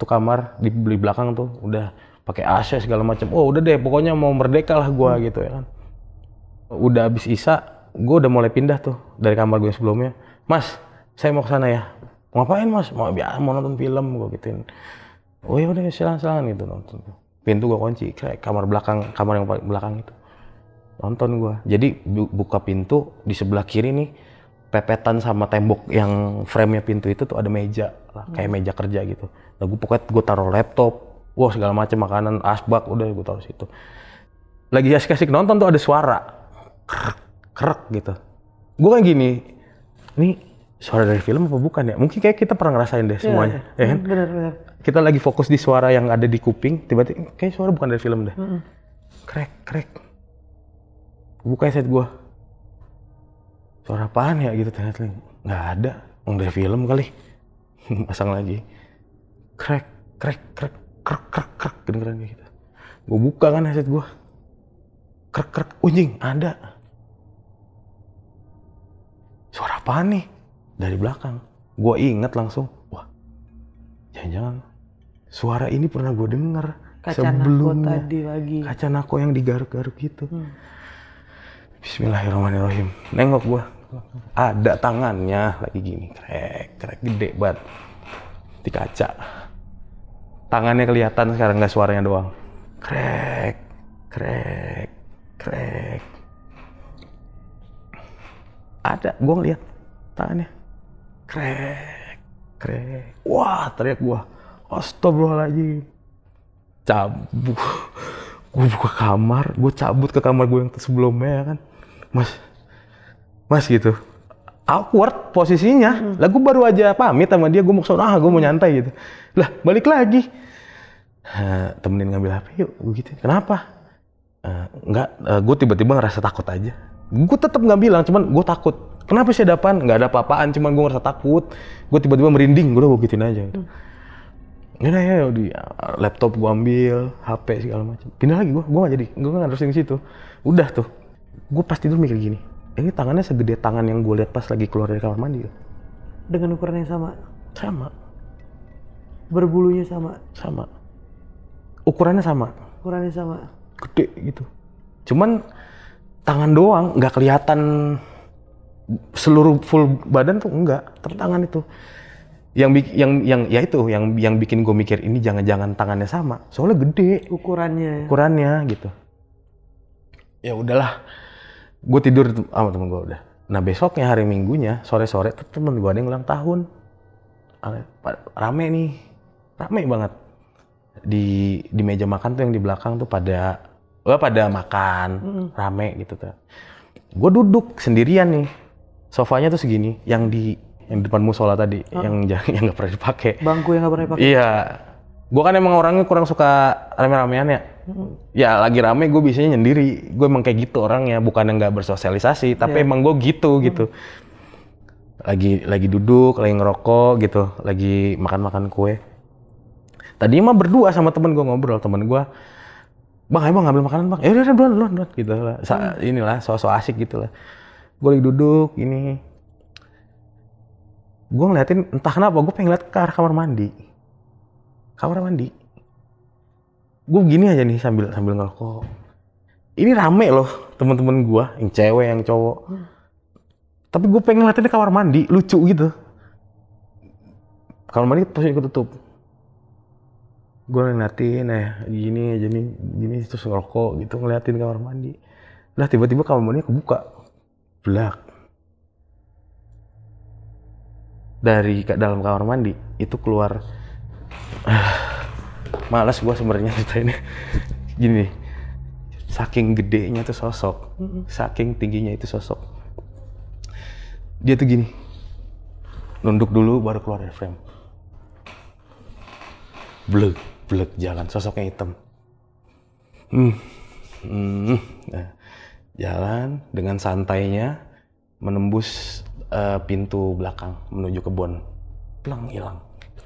tuh kamar di beli belakang tuh udah pakai AC segala macam oh udah deh pokoknya mau merdeka lah gue hmm. gitu ya kan udah abis isa gue udah mulai pindah tuh dari kamar gue sebelumnya mas saya mau ke sana ya ngapain mas mau biar, mau nonton film gue gituin oh ya udah silang silakan gitu nonton pintu gue kunci kayak kamar belakang kamar yang paling belakang itu nonton gue jadi bu buka pintu di sebelah kiri nih pepetan sama tembok yang frame-nya pintu itu tuh ada meja lah kayak hmm. meja kerja gitu nah gue pokoknya gue taruh laptop wah segala macam makanan asbak udah gue taruh situ lagi asik-asik nonton tuh ada suara krek krek gitu gue kayak gini ini suara dari film apa bukan ya mungkin kayak kita pernah ngerasain deh iya, semuanya ya, ya kan bener, bener. kita lagi fokus di suara yang ada di kuping tiba-tiba kayak suara bukan dari film deh mm -mm. krek krek buka headset gue suara apaan ya gitu ternyata nggak ada udah film kali pasang lagi krek krek krek krek krek krek kedengeran kayak gitu gue buka kan headset gue krek krek unjing ada suara apaan nih dari belakang gue inget langsung wah jangan-jangan suara ini pernah gue denger kaca sebelumnya tadi lagi kaca nako yang digaruk-garuk gitu hmm Bismillahirrahmanirrahim. Nengok gua. Ada tangannya lagi gini, krek, krek gede banget. Di kaca. Tangannya kelihatan sekarang nggak suaranya doang. Krek, krek, krek. Ada, gua ngeliat tangannya. Krek, krek. Wah, teriak gua. Astagfirullahaladzim. Cabut. Gue buka kamar, gue cabut ke kamar gue yang sebelumnya ya kan mas mas gitu awkward posisinya hmm. lah gue baru aja pamit sama dia gue mau ah gue mau nyantai gitu lah balik lagi uh, temenin ngambil hp yuk gue gitu kenapa uh, eh, nggak uh, eh, gue tiba-tiba ngerasa takut aja gue tetap nggak bilang cuman gue takut kenapa sih ada nggak ada apa-apaan cuman gue ngerasa takut gue tiba-tiba merinding gue udah gue gituin aja gitu. Hmm ya ya di laptop gua ambil HP segala macam pindah lagi Gue gua gak jadi Gue nggak harus di situ udah tuh gue pasti tuh mikir gini ini tangannya segede tangan yang gue lihat pas lagi keluar dari kamar mandi ya? dengan ukuran yang sama sama berbulunya sama sama ukurannya sama ukurannya sama gede gitu cuman tangan doang nggak kelihatan seluruh full badan tuh enggak tertangan itu yang yang yang ya itu yang yang bikin gue mikir ini jangan-jangan tangannya sama soalnya gede ukurannya ya? ukurannya gitu ya udahlah gue tidur sama temen gue udah nah besoknya hari minggunya sore sore temen gue ada yang ulang tahun rame nih rame banget di di meja makan tuh yang di belakang tuh pada wah pada makan hmm. rame gitu tuh gue duduk sendirian nih sofanya tuh segini yang di yang di depan musola tadi oh. yang yang nggak pernah dipakai bangku yang nggak pernah dipakai iya gue kan emang orangnya kurang suka rame-ramean ya ya lagi rame gue biasanya nyendiri gue emang kayak gitu orangnya bukan yang nggak bersosialisasi tapi yeah. emang gue gitu hmm. gitu lagi lagi duduk lagi ngerokok gitu lagi makan makan kue tadi mah berdua sama temen gue ngobrol temen gue bang emang bang ngambil makanan bang ya udah duluan duluan gitu lah Sa hmm. inilah so asik gitu lah gue lagi duduk ini gue ngeliatin entah kenapa gue pengen liat ke arah kamar mandi kamar mandi gue gini aja nih sambil sambil ngerokok ini rame loh teman-teman gue yang cewek yang cowok tapi gue pengen liatin di kamar mandi lucu gitu kamar mandi ikut tutup. gue ngeliatin eh gini aja nih gini terus ngerokok gitu ngeliatin kamar mandi lah tiba-tiba kamar mandinya kebuka belak dari dalam kamar mandi itu keluar malas gue sebenarnya ceritainnya. Gini, saking gedenya itu sosok, saking tingginya itu sosok. Dia tuh gini, nunduk dulu baru keluar dari frame. Blek, blek jalan, sosoknya hitam. Hmm. Hmm. Nah, jalan dengan santainya menembus uh, pintu belakang menuju kebun. Pelang hilang.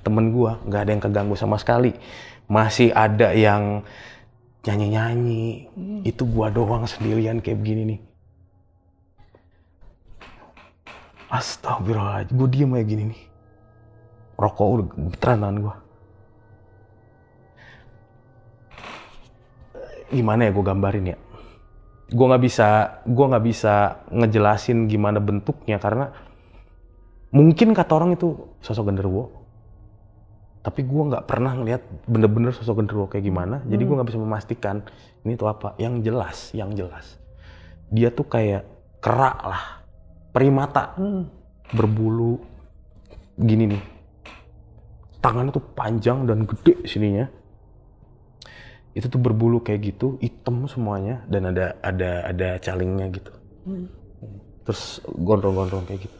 Temen gua nggak ada yang keganggu sama sekali masih ada yang nyanyi-nyanyi. Hmm. Itu gua doang sendirian kayak begini nih. Astagfirullahaladzim, gue diem kayak gini nih. Rokok udah gemeteran tangan gue. Gimana ya gue gambarin ya? Gue nggak bisa, gue nggak bisa ngejelasin gimana bentuknya karena mungkin kata orang itu sosok genderuwo, tapi gue nggak pernah ngeliat bener-bener sosok genderuwo kayak gimana hmm. jadi gue nggak bisa memastikan ini tuh apa yang jelas yang jelas dia tuh kayak kerak lah primata hmm. berbulu gini nih tangannya tuh panjang dan gede sininya itu tuh berbulu kayak gitu hitam semuanya dan ada ada ada calingnya gitu hmm. terus gondrong-gondrong kayak gitu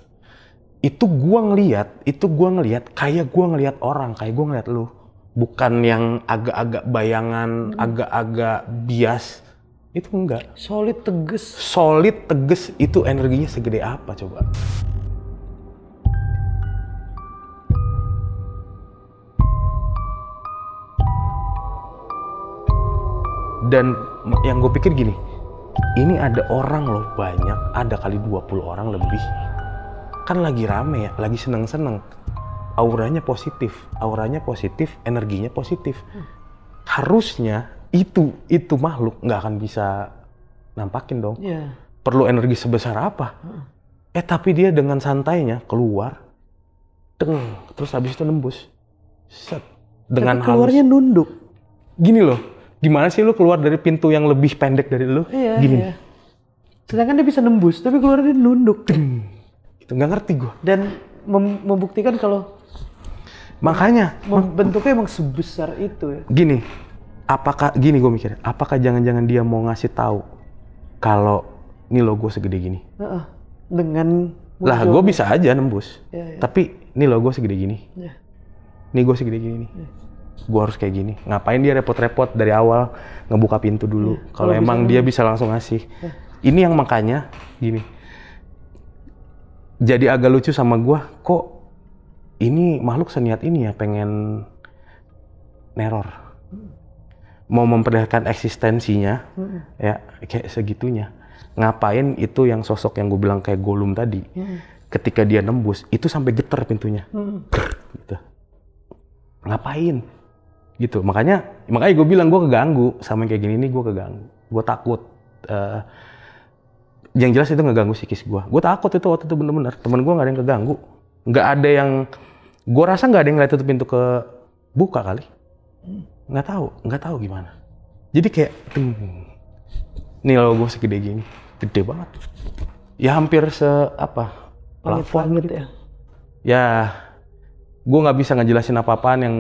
itu gua ngeliat itu gua ngeliat kayak gua ngeliat orang kayak gua ngeliat lu bukan yang agak-agak bayangan hmm. agak-agak hmm. bias itu enggak solid tegas solid tegas itu energinya segede apa coba dan yang gue pikir gini ini ada orang loh banyak ada kali 20 orang lebih kan lagi rame ya, lagi seneng-seneng. Auranya positif, auranya positif, energinya positif. Hmm. Harusnya itu itu makhluk nggak akan bisa nampakin dong. Yeah. Perlu energi sebesar apa? Hmm. Eh tapi dia dengan santainya keluar, teng, terus habis itu nembus, set dengan tapi keluarnya halus. nunduk. Gini loh, gimana sih lu keluar dari pintu yang lebih pendek dari lu? Yeah, Gini. Yeah. Sedangkan dia bisa nembus, tapi keluarnya nunduk. Deng gitu nggak ngerti gue dan mem membuktikan kalau makanya mem bentuknya emang sebesar itu ya. gini apakah gini gue mikir apakah jangan-jangan dia mau ngasih tahu kalau ini logo segede gini uh -uh. dengan lah gue bisa aja nembus yeah, yeah. tapi ini logo segede gini yeah. ini gue segede gini nih yeah. gue harus kayak gini. Ngapain dia repot-repot dari awal ngebuka pintu dulu? Ya, kalau emang bisa dia bisa langsung ngasih. Ya. Ini yang makanya gini jadi agak lucu sama gue kok ini makhluk seniat ini ya pengen neror mau memperlihatkan eksistensinya hmm. ya kayak segitunya ngapain itu yang sosok yang gue bilang kayak Golum tadi hmm. ketika dia nembus itu sampai getar pintunya hmm. gitu ngapain gitu makanya makanya gue bilang gue keganggu sama yang kayak gini nih gue keganggu gue takut uh, yang jelas itu ngeganggu psikis gue. Gue takut itu waktu itu bener-bener. Temen gue gak ada yang keganggu. Gak ada yang... Gue rasa gak ada yang ngeliat tutup pintu ke buka kali. Gak tahu, gak tahu gimana. Jadi kayak... Hmm, nih lo gue segede gini. Gede banget. Ya hampir se... apa? Plafon gitu. ya? Ya... Gue gak bisa ngejelasin apa-apaan yang...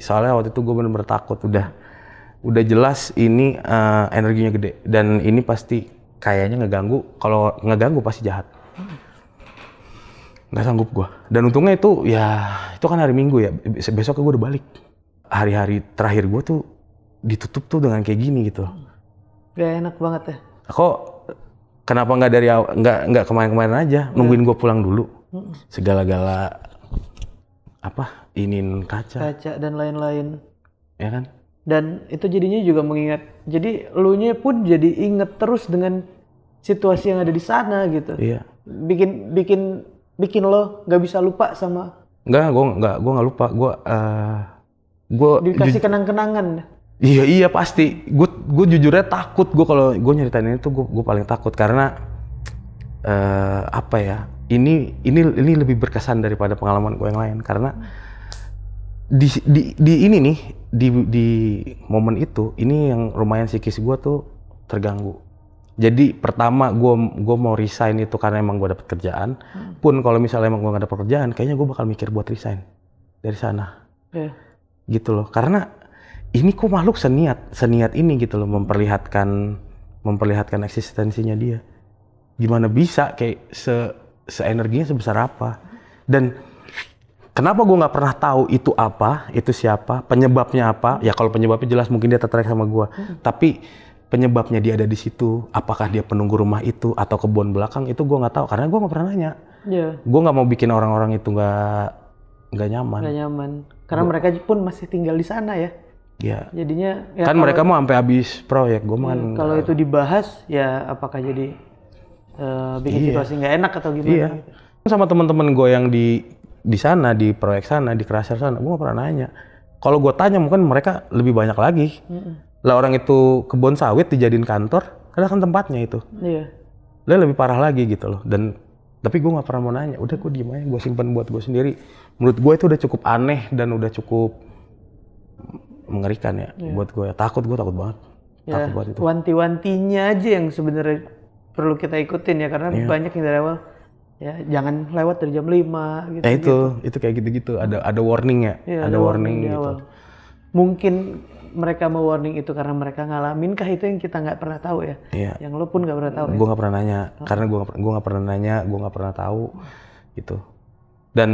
Soalnya waktu itu gue bener-bener takut. Udah udah jelas ini uh, energinya gede. Dan ini pasti kayaknya ngeganggu kalau ngeganggu pasti jahat nggak sanggup gue dan untungnya itu ya itu kan hari minggu ya besoknya gue udah balik hari-hari terakhir gue tuh ditutup tuh dengan kayak gini gitu gak enak banget ya nah, kok kenapa nggak dari nggak nggak kemarin-kemarin aja iya. nungguin gue pulang dulu segala-gala apa inin kaca kaca dan lain-lain ya kan dan itu jadinya juga mengingat jadi lu nya pun jadi inget terus dengan situasi yang ada di sana gitu iya bikin bikin bikin lo nggak bisa lupa sama nggak gue nggak gue nggak lupa gue uh, gua eh, dikasih kenang-kenangan iya iya pasti gue gue jujurnya takut gue kalau gue nyeritain ini tuh gue gue paling takut karena uh, apa ya ini ini ini lebih berkesan daripada pengalaman gue yang lain karena hmm di, di di ini nih di di momen itu ini yang lumayan psikis gue tuh terganggu jadi pertama gue gue mau resign itu karena emang gue dapet kerjaan hmm. pun kalau misalnya emang gue gak dapet kerjaan kayaknya gue bakal mikir buat resign dari sana yeah. gitu loh karena ini kok makhluk seniat seniat ini gitu loh memperlihatkan memperlihatkan eksistensinya dia gimana bisa kayak se energinya sebesar apa dan Kenapa gue nggak pernah tahu itu apa, itu siapa, penyebabnya apa? Ya kalau penyebabnya jelas mungkin dia tertarik sama gue. Hmm. Tapi penyebabnya dia ada di situ, apakah dia penunggu rumah itu atau kebun belakang itu gue nggak tahu karena gue nggak pernah nanya. Yeah. Gue nggak mau bikin orang-orang itu nggak nggak nyaman. Gak nyaman. Karena gua, mereka pun masih tinggal di sana ya. Iya. Jadinya ya kan mereka mau sampai habis proyek, gue mah. Hmm, kalau itu dibahas ya apakah jadi uh, bikin iya. situasi nggak enak atau gimana? Iya. Gitu. Sama teman-teman gue yang di di sana di proyek sana di kerasir sana gue gak pernah nanya kalau gue tanya mungkin mereka lebih banyak lagi mm-hmm. lah orang itu kebun sawit dijadiin kantor karena kan tempatnya itu yeah. lah lebih parah lagi gitu loh dan tapi gue nggak pernah mau nanya udah gue diem aja gue simpan buat gue sendiri menurut gue itu udah cukup aneh dan udah cukup mengerikan ya yeah. buat gue ya. takut gue takut banget yeah. takut banget itu wanti-wantinya aja yang sebenarnya perlu kita ikutin ya karena yeah. banyak yang dari awal ya jangan lewat dari jam 5 gitu. Ya itu, gitu. itu kayak gitu-gitu. Ada ada warning ya, ya ada, ada warning, warning gitu. Mungkin mereka mau warning itu karena mereka ngalamin kah itu yang kita nggak pernah tahu ya. Iya. Yang lo pun nggak pernah tahu. Gue ya. nggak pernah nanya oh. karena gue gue nggak pernah nanya, gue nggak pernah tahu gitu. Dan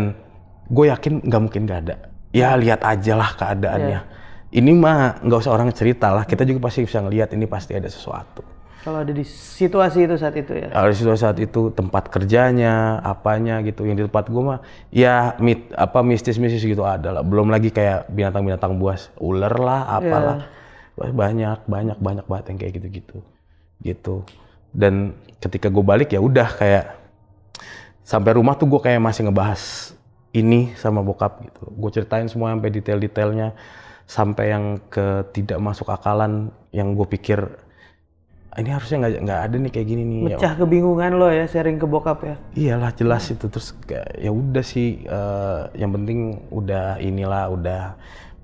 gue yakin nggak mungkin nggak ada. Ya lihat aja lah keadaannya. Ya. Ini mah nggak usah orang cerita lah, kita hmm. juga pasti bisa ngelihat ini pasti ada sesuatu. Kalau ada di situasi itu saat itu ya. Kalau di situasi saat itu tempat kerjanya, apanya gitu. Yang di tempat gue mah ya mit apa mistis-mistis gitu ada Belum lagi kayak binatang-binatang buas, ular lah, apalah. Yeah. Banyak, banyak, banyak banget yang kayak gitu-gitu. Gitu. Dan ketika gue balik ya udah kayak sampai rumah tuh gue kayak masih ngebahas ini sama bokap gitu. Gue ceritain semua sampai detail-detailnya sampai yang ke tidak masuk akalan yang gue pikir ini harusnya nggak nggak ada nih kayak gini nih. Ya Mecah ya, kebingungan lo ya sharing ke bokap ya. Iyalah jelas itu terus ya udah sih uh, yang penting udah inilah udah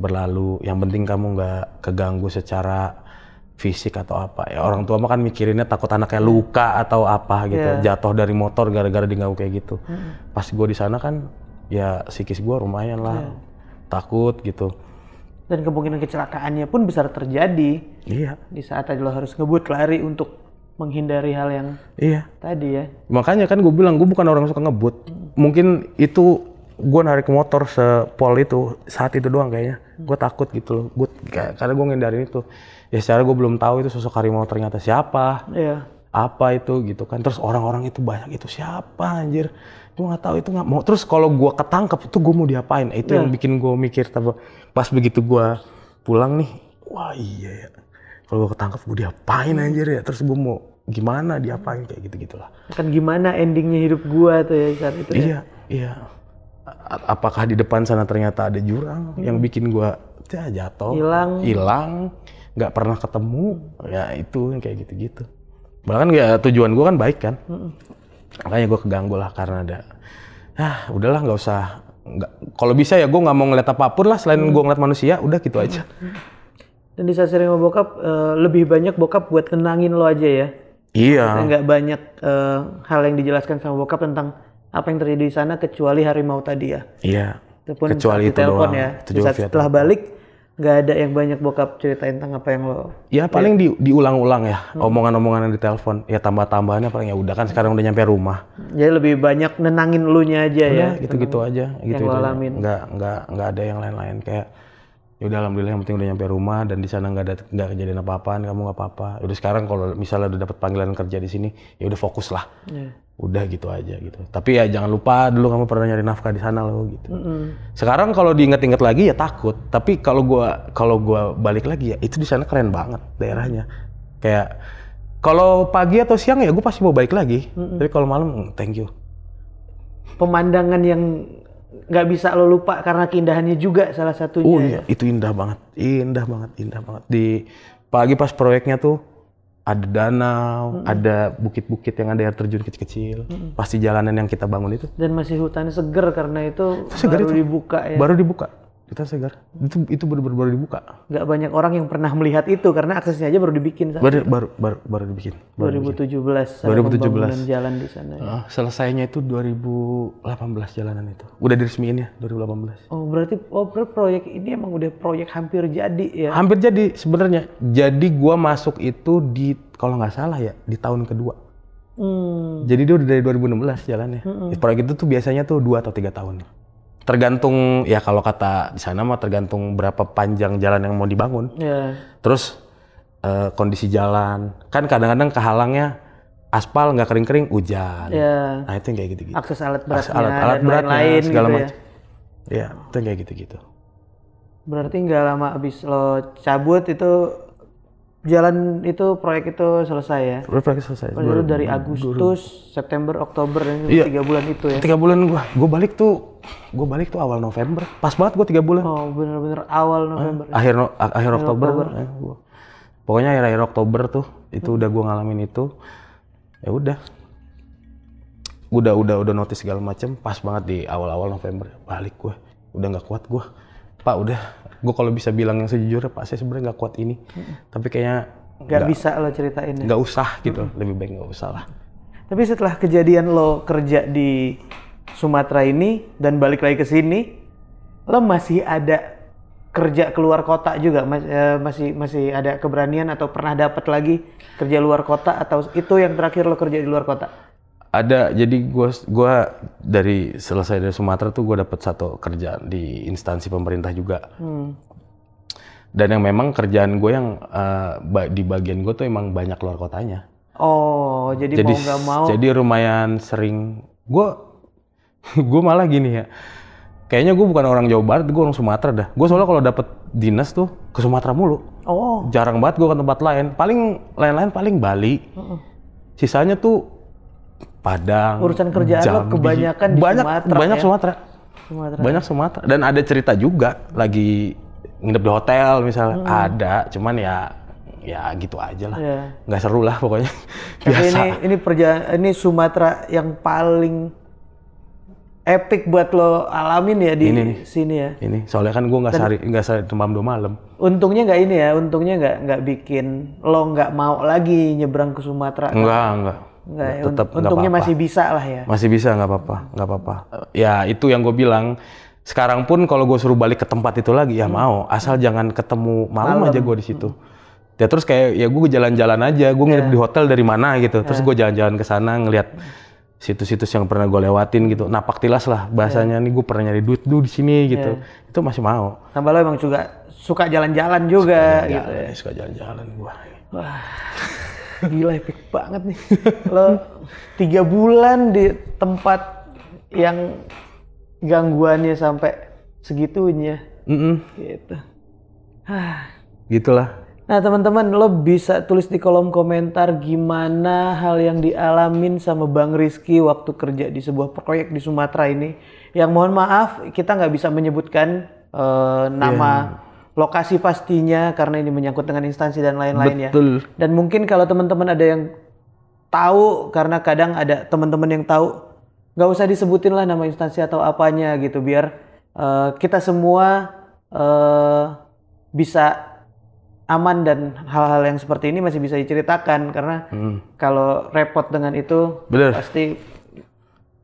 berlalu. Yang penting kamu nggak keganggu secara fisik atau apa. Ya orang tua mah kan mikirinnya takut anaknya luka atau apa gitu, yeah. jatuh dari motor gara-gara diganggu kayak gitu. Hmm. Pas gue di sana kan ya psikis gue lumayan lah. Yeah. Takut gitu dan kemungkinan kecelakaannya pun bisa terjadi. Iya. Di saat tadi lo harus ngebut lari untuk menghindari hal yang iya. tadi ya. Makanya kan gue bilang gue bukan orang suka ngebut. Hmm. Mungkin itu gue narik motor sepol itu saat itu doang kayaknya. Hmm. Gue takut gitu loh. Gue karena gue ngindarin itu. Ya secara gue belum tahu itu sosok harimau ternyata siapa. Iya. Apa itu gitu kan. Terus orang-orang itu banyak itu siapa anjir gue nggak tahu itu nggak mau terus kalau gue ketangkep itu gue mau diapain nah, itu yeah. yang iya. bikin gue mikir tapi pas begitu gue pulang nih wah iya ya kalau gue ketangkep gue diapain anjir ya terus gue mau gimana diapain kayak gitu gitulah kan gimana endingnya hidup gue tuh ya saat itu iya ya? iya, iya. apakah di depan sana ternyata ada jurang hmm. yang bikin gue ya, jatuh hilang hilang nggak pernah ketemu ya itu kayak gitu gitu bahkan ya tujuan gue kan baik kan hmm makanya gue keganggu lah karena ada ah udahlah nggak usah nggak kalau bisa ya gue nggak mau ngeliat apapun lah selain hmm. gue ngeliat manusia udah gitu aja dan di saat sering sama bokap uh, lebih banyak bokap buat tenangin lo aja ya iya nggak banyak uh, hal yang dijelaskan sama bokap tentang apa yang terjadi di sana kecuali harimau tadi ya iya Itupun kecuali itu doang. ya itu saat setelah balik nggak ada yang banyak bokap ceritain tentang apa yang lo ya paling di, diulang-ulang ya hmm. omongan-omongan yang di telepon ya tambah-tambahannya paling ya udah kan sekarang udah nyampe rumah jadi lebih banyak nenangin lu nya aja ya, udah, ya gitu-gitu aja gitu gitu nggak nggak nggak ada yang lain-lain kayak ya udah alhamdulillah yang penting udah nyampe rumah dan di sana nggak ada nggak kejadian apa apaan kamu nggak apa apa ya udah sekarang kalau misalnya udah dapat panggilan kerja di sini ya udah fokus lah yeah. udah gitu aja gitu tapi ya jangan lupa dulu kamu pernah nyari nafkah di sana loh gitu mm -hmm. sekarang kalau diinget-inget lagi ya takut tapi kalau gua kalau gua balik lagi ya itu di sana keren banget daerahnya kayak kalau pagi atau siang ya gue pasti mau balik lagi mm -hmm. tapi kalau malam mm, thank you pemandangan yang nggak bisa lo lupa karena keindahannya juga salah satunya. Oh iya, itu indah banget, indah banget, indah banget. Di pagi pas proyeknya tuh ada danau, -hmm. ada bukit-bukit yang ada air terjun kecil-kecil. -hmm. Pasti jalanan yang kita bangun itu. Dan masih hutannya seger karena itu, itu seger baru itu. dibuka ya. Baru dibuka kita segar itu itu baru baru dibuka Gak banyak orang yang pernah melihat itu karena aksesnya aja baru dibikin saat baru, itu. baru baru baru dibikin baru 2017 2017 jalan di sana ya. uh, selesainya itu 2018 jalanan itu udah diresmiin ya 2018 oh berarti oh proyek ini emang udah proyek hampir jadi ya hampir jadi sebenarnya jadi gua masuk itu di kalau nggak salah ya di tahun kedua hmm. jadi dia udah dari 2016 jalannya hmm -hmm. proyek itu tuh biasanya tuh dua atau tiga tahun tergantung ya kalau kata di sana mah tergantung berapa panjang jalan yang mau dibangun. Yeah. Terus uh, kondisi jalan kan kadang-kadang kehalangnya aspal nggak kering-kering hujan. Yeah. Nah itu yang kayak gitu-gitu. Akses alat beratnya, alat, alat dan beratnya, lain segala gitu ya. macam. Ya. ya itu yang kayak gitu-gitu. Berarti nggak lama abis lo cabut itu jalan itu proyek itu selesai ya? Proyek selesai. Proyek dari Agustus, September, Oktober dan iya. tiga bulan itu ya? Tiga bulan gua, gua balik tuh, gua balik tuh awal November. Pas banget gua tiga bulan. Oh bener-bener awal eh, November. akhir no, akhir, akhir Oktober. Oktober. Eh, Pokoknya akhir akhir Oktober tuh itu hmm. udah gua ngalamin itu. Ya udah. Udah udah udah notice segala macem. Pas banget di awal awal November balik gue. Udah nggak kuat gua Pak udah gue kalau bisa bilang yang sejujurnya Pak saya sebenarnya nggak kuat ini hmm. tapi kayaknya nggak bisa lo ceritain nggak usah gitu hmm. lebih baik nggak usah lah tapi setelah kejadian lo kerja di Sumatera ini dan balik lagi ke sini lo masih ada kerja keluar kota juga Mas, eh, masih masih ada keberanian atau pernah dapat lagi kerja luar kota atau itu yang terakhir lo kerja di luar kota ada jadi gua gua dari selesai dari Sumatera tuh gua dapat satu kerjaan di instansi pemerintah juga hmm. dan yang memang kerjaan gue yang uh, di bagian gue tuh emang banyak luar kotanya oh jadi, jadi mau nggak mau jadi lumayan sering gue gue malah gini ya kayaknya gue bukan orang Jawa Barat gue orang Sumatera dah gue soalnya kalau dapet dinas tuh ke Sumatera mulu oh jarang banget gue ke tempat lain paling lain-lain paling Bali uh -uh. sisanya tuh Padang, urusan kerjaan Jambi. lo kebanyakan di banyak, Sumatera. Banyak ya? Sumatera. Sumatera. Banyak Sumatera. Dan ada cerita juga lagi nginep di hotel misalnya hmm. ada, cuman ya ya gitu aja lah. Yeah. Nggak seru lah pokoknya. Tapi ini ini perjalanan ini Sumatera yang paling epic buat lo alamin ya di ini, sini ya. Ini soalnya kan gue nggak sehari nggak sehari demam dua malam. Untungnya nggak ini ya, untungnya nggak nggak bikin lo nggak mau lagi nyebrang ke Sumatera. Enggak kan? enggak. Enggak, ya, tetap untungnya apa -apa. masih bisa lah ya. Masih bisa nggak apa-apa, nggak apa-apa. Ya itu yang gue bilang. Sekarang pun kalau gue suruh balik ke tempat itu lagi ya hmm. mau, asal jangan ketemu malam, malam. aja gue di situ. Hmm. Ya terus kayak ya gue jalan-jalan aja, gue nginep yeah. di hotel dari mana gitu. Ya. Terus yeah. gue jalan-jalan ke sana ngelihat situs-situs yang pernah gue lewatin gitu. Napak tilas lah bahasanya yeah. nih gue pernah nyari duit dulu di sini gitu. Yeah. Itu masih mau. Tambah lo emang juga suka jalan-jalan juga suka jalan -jalan, gitu ya. gue gila epic banget nih lo tiga bulan di tempat yang gangguannya sampai segitunya mm -mm. gitu gitulah nah teman-teman lo bisa tulis di kolom komentar gimana hal yang dialamin sama bang Rizky waktu kerja di sebuah proyek di Sumatera ini yang mohon maaf kita nggak bisa menyebutkan uh, nama yeah lokasi pastinya karena ini menyangkut dengan instansi dan lain-lain ya. Dan mungkin kalau teman-teman ada yang tahu karena kadang ada teman-teman yang tahu nggak usah disebutin lah nama instansi atau apanya gitu biar uh, kita semua uh, bisa aman dan hal-hal yang seperti ini masih bisa diceritakan karena hmm. kalau repot dengan itu Bener. pasti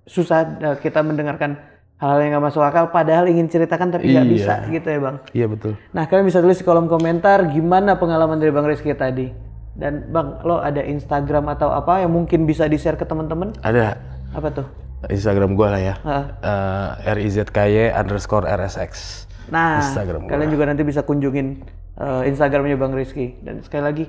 susah eh, kita mendengarkan hal-hal yang gak masuk akal padahal ingin ceritakan tapi nggak iya. bisa gitu ya bang iya betul nah kalian bisa tulis di kolom komentar gimana pengalaman dari bang Rizky tadi dan bang lo ada Instagram atau apa yang mungkin bisa di share ke teman-teman ada apa tuh Instagram gue lah ya uh, eh, rizky underscore rsx nah Instagram gua. kalian juga nanti bisa kunjungin uh, Instagramnya bang Rizky dan sekali lagi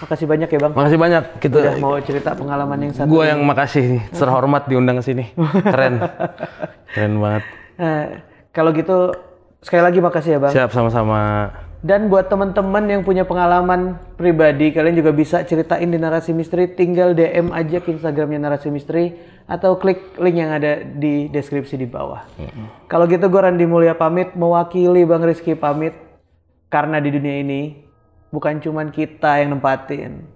Makasih banyak ya bang. Makasih banyak. Kita Udah mau cerita pengalaman yang satu. Gua yang ini. makasih serhormat terhormat diundang ke sini. Keren, keren banget. Nah, kalau gitu sekali lagi makasih ya bang. Siap sama-sama. Dan buat teman-teman yang punya pengalaman pribadi, kalian juga bisa ceritain di narasi misteri. Tinggal DM aja ke Instagramnya narasi misteri atau klik link yang ada di deskripsi di bawah. Mm-hmm. Kalau gitu gue Randi Mulia pamit, mewakili Bang Rizky pamit karena di dunia ini bukan cuman kita yang nempatin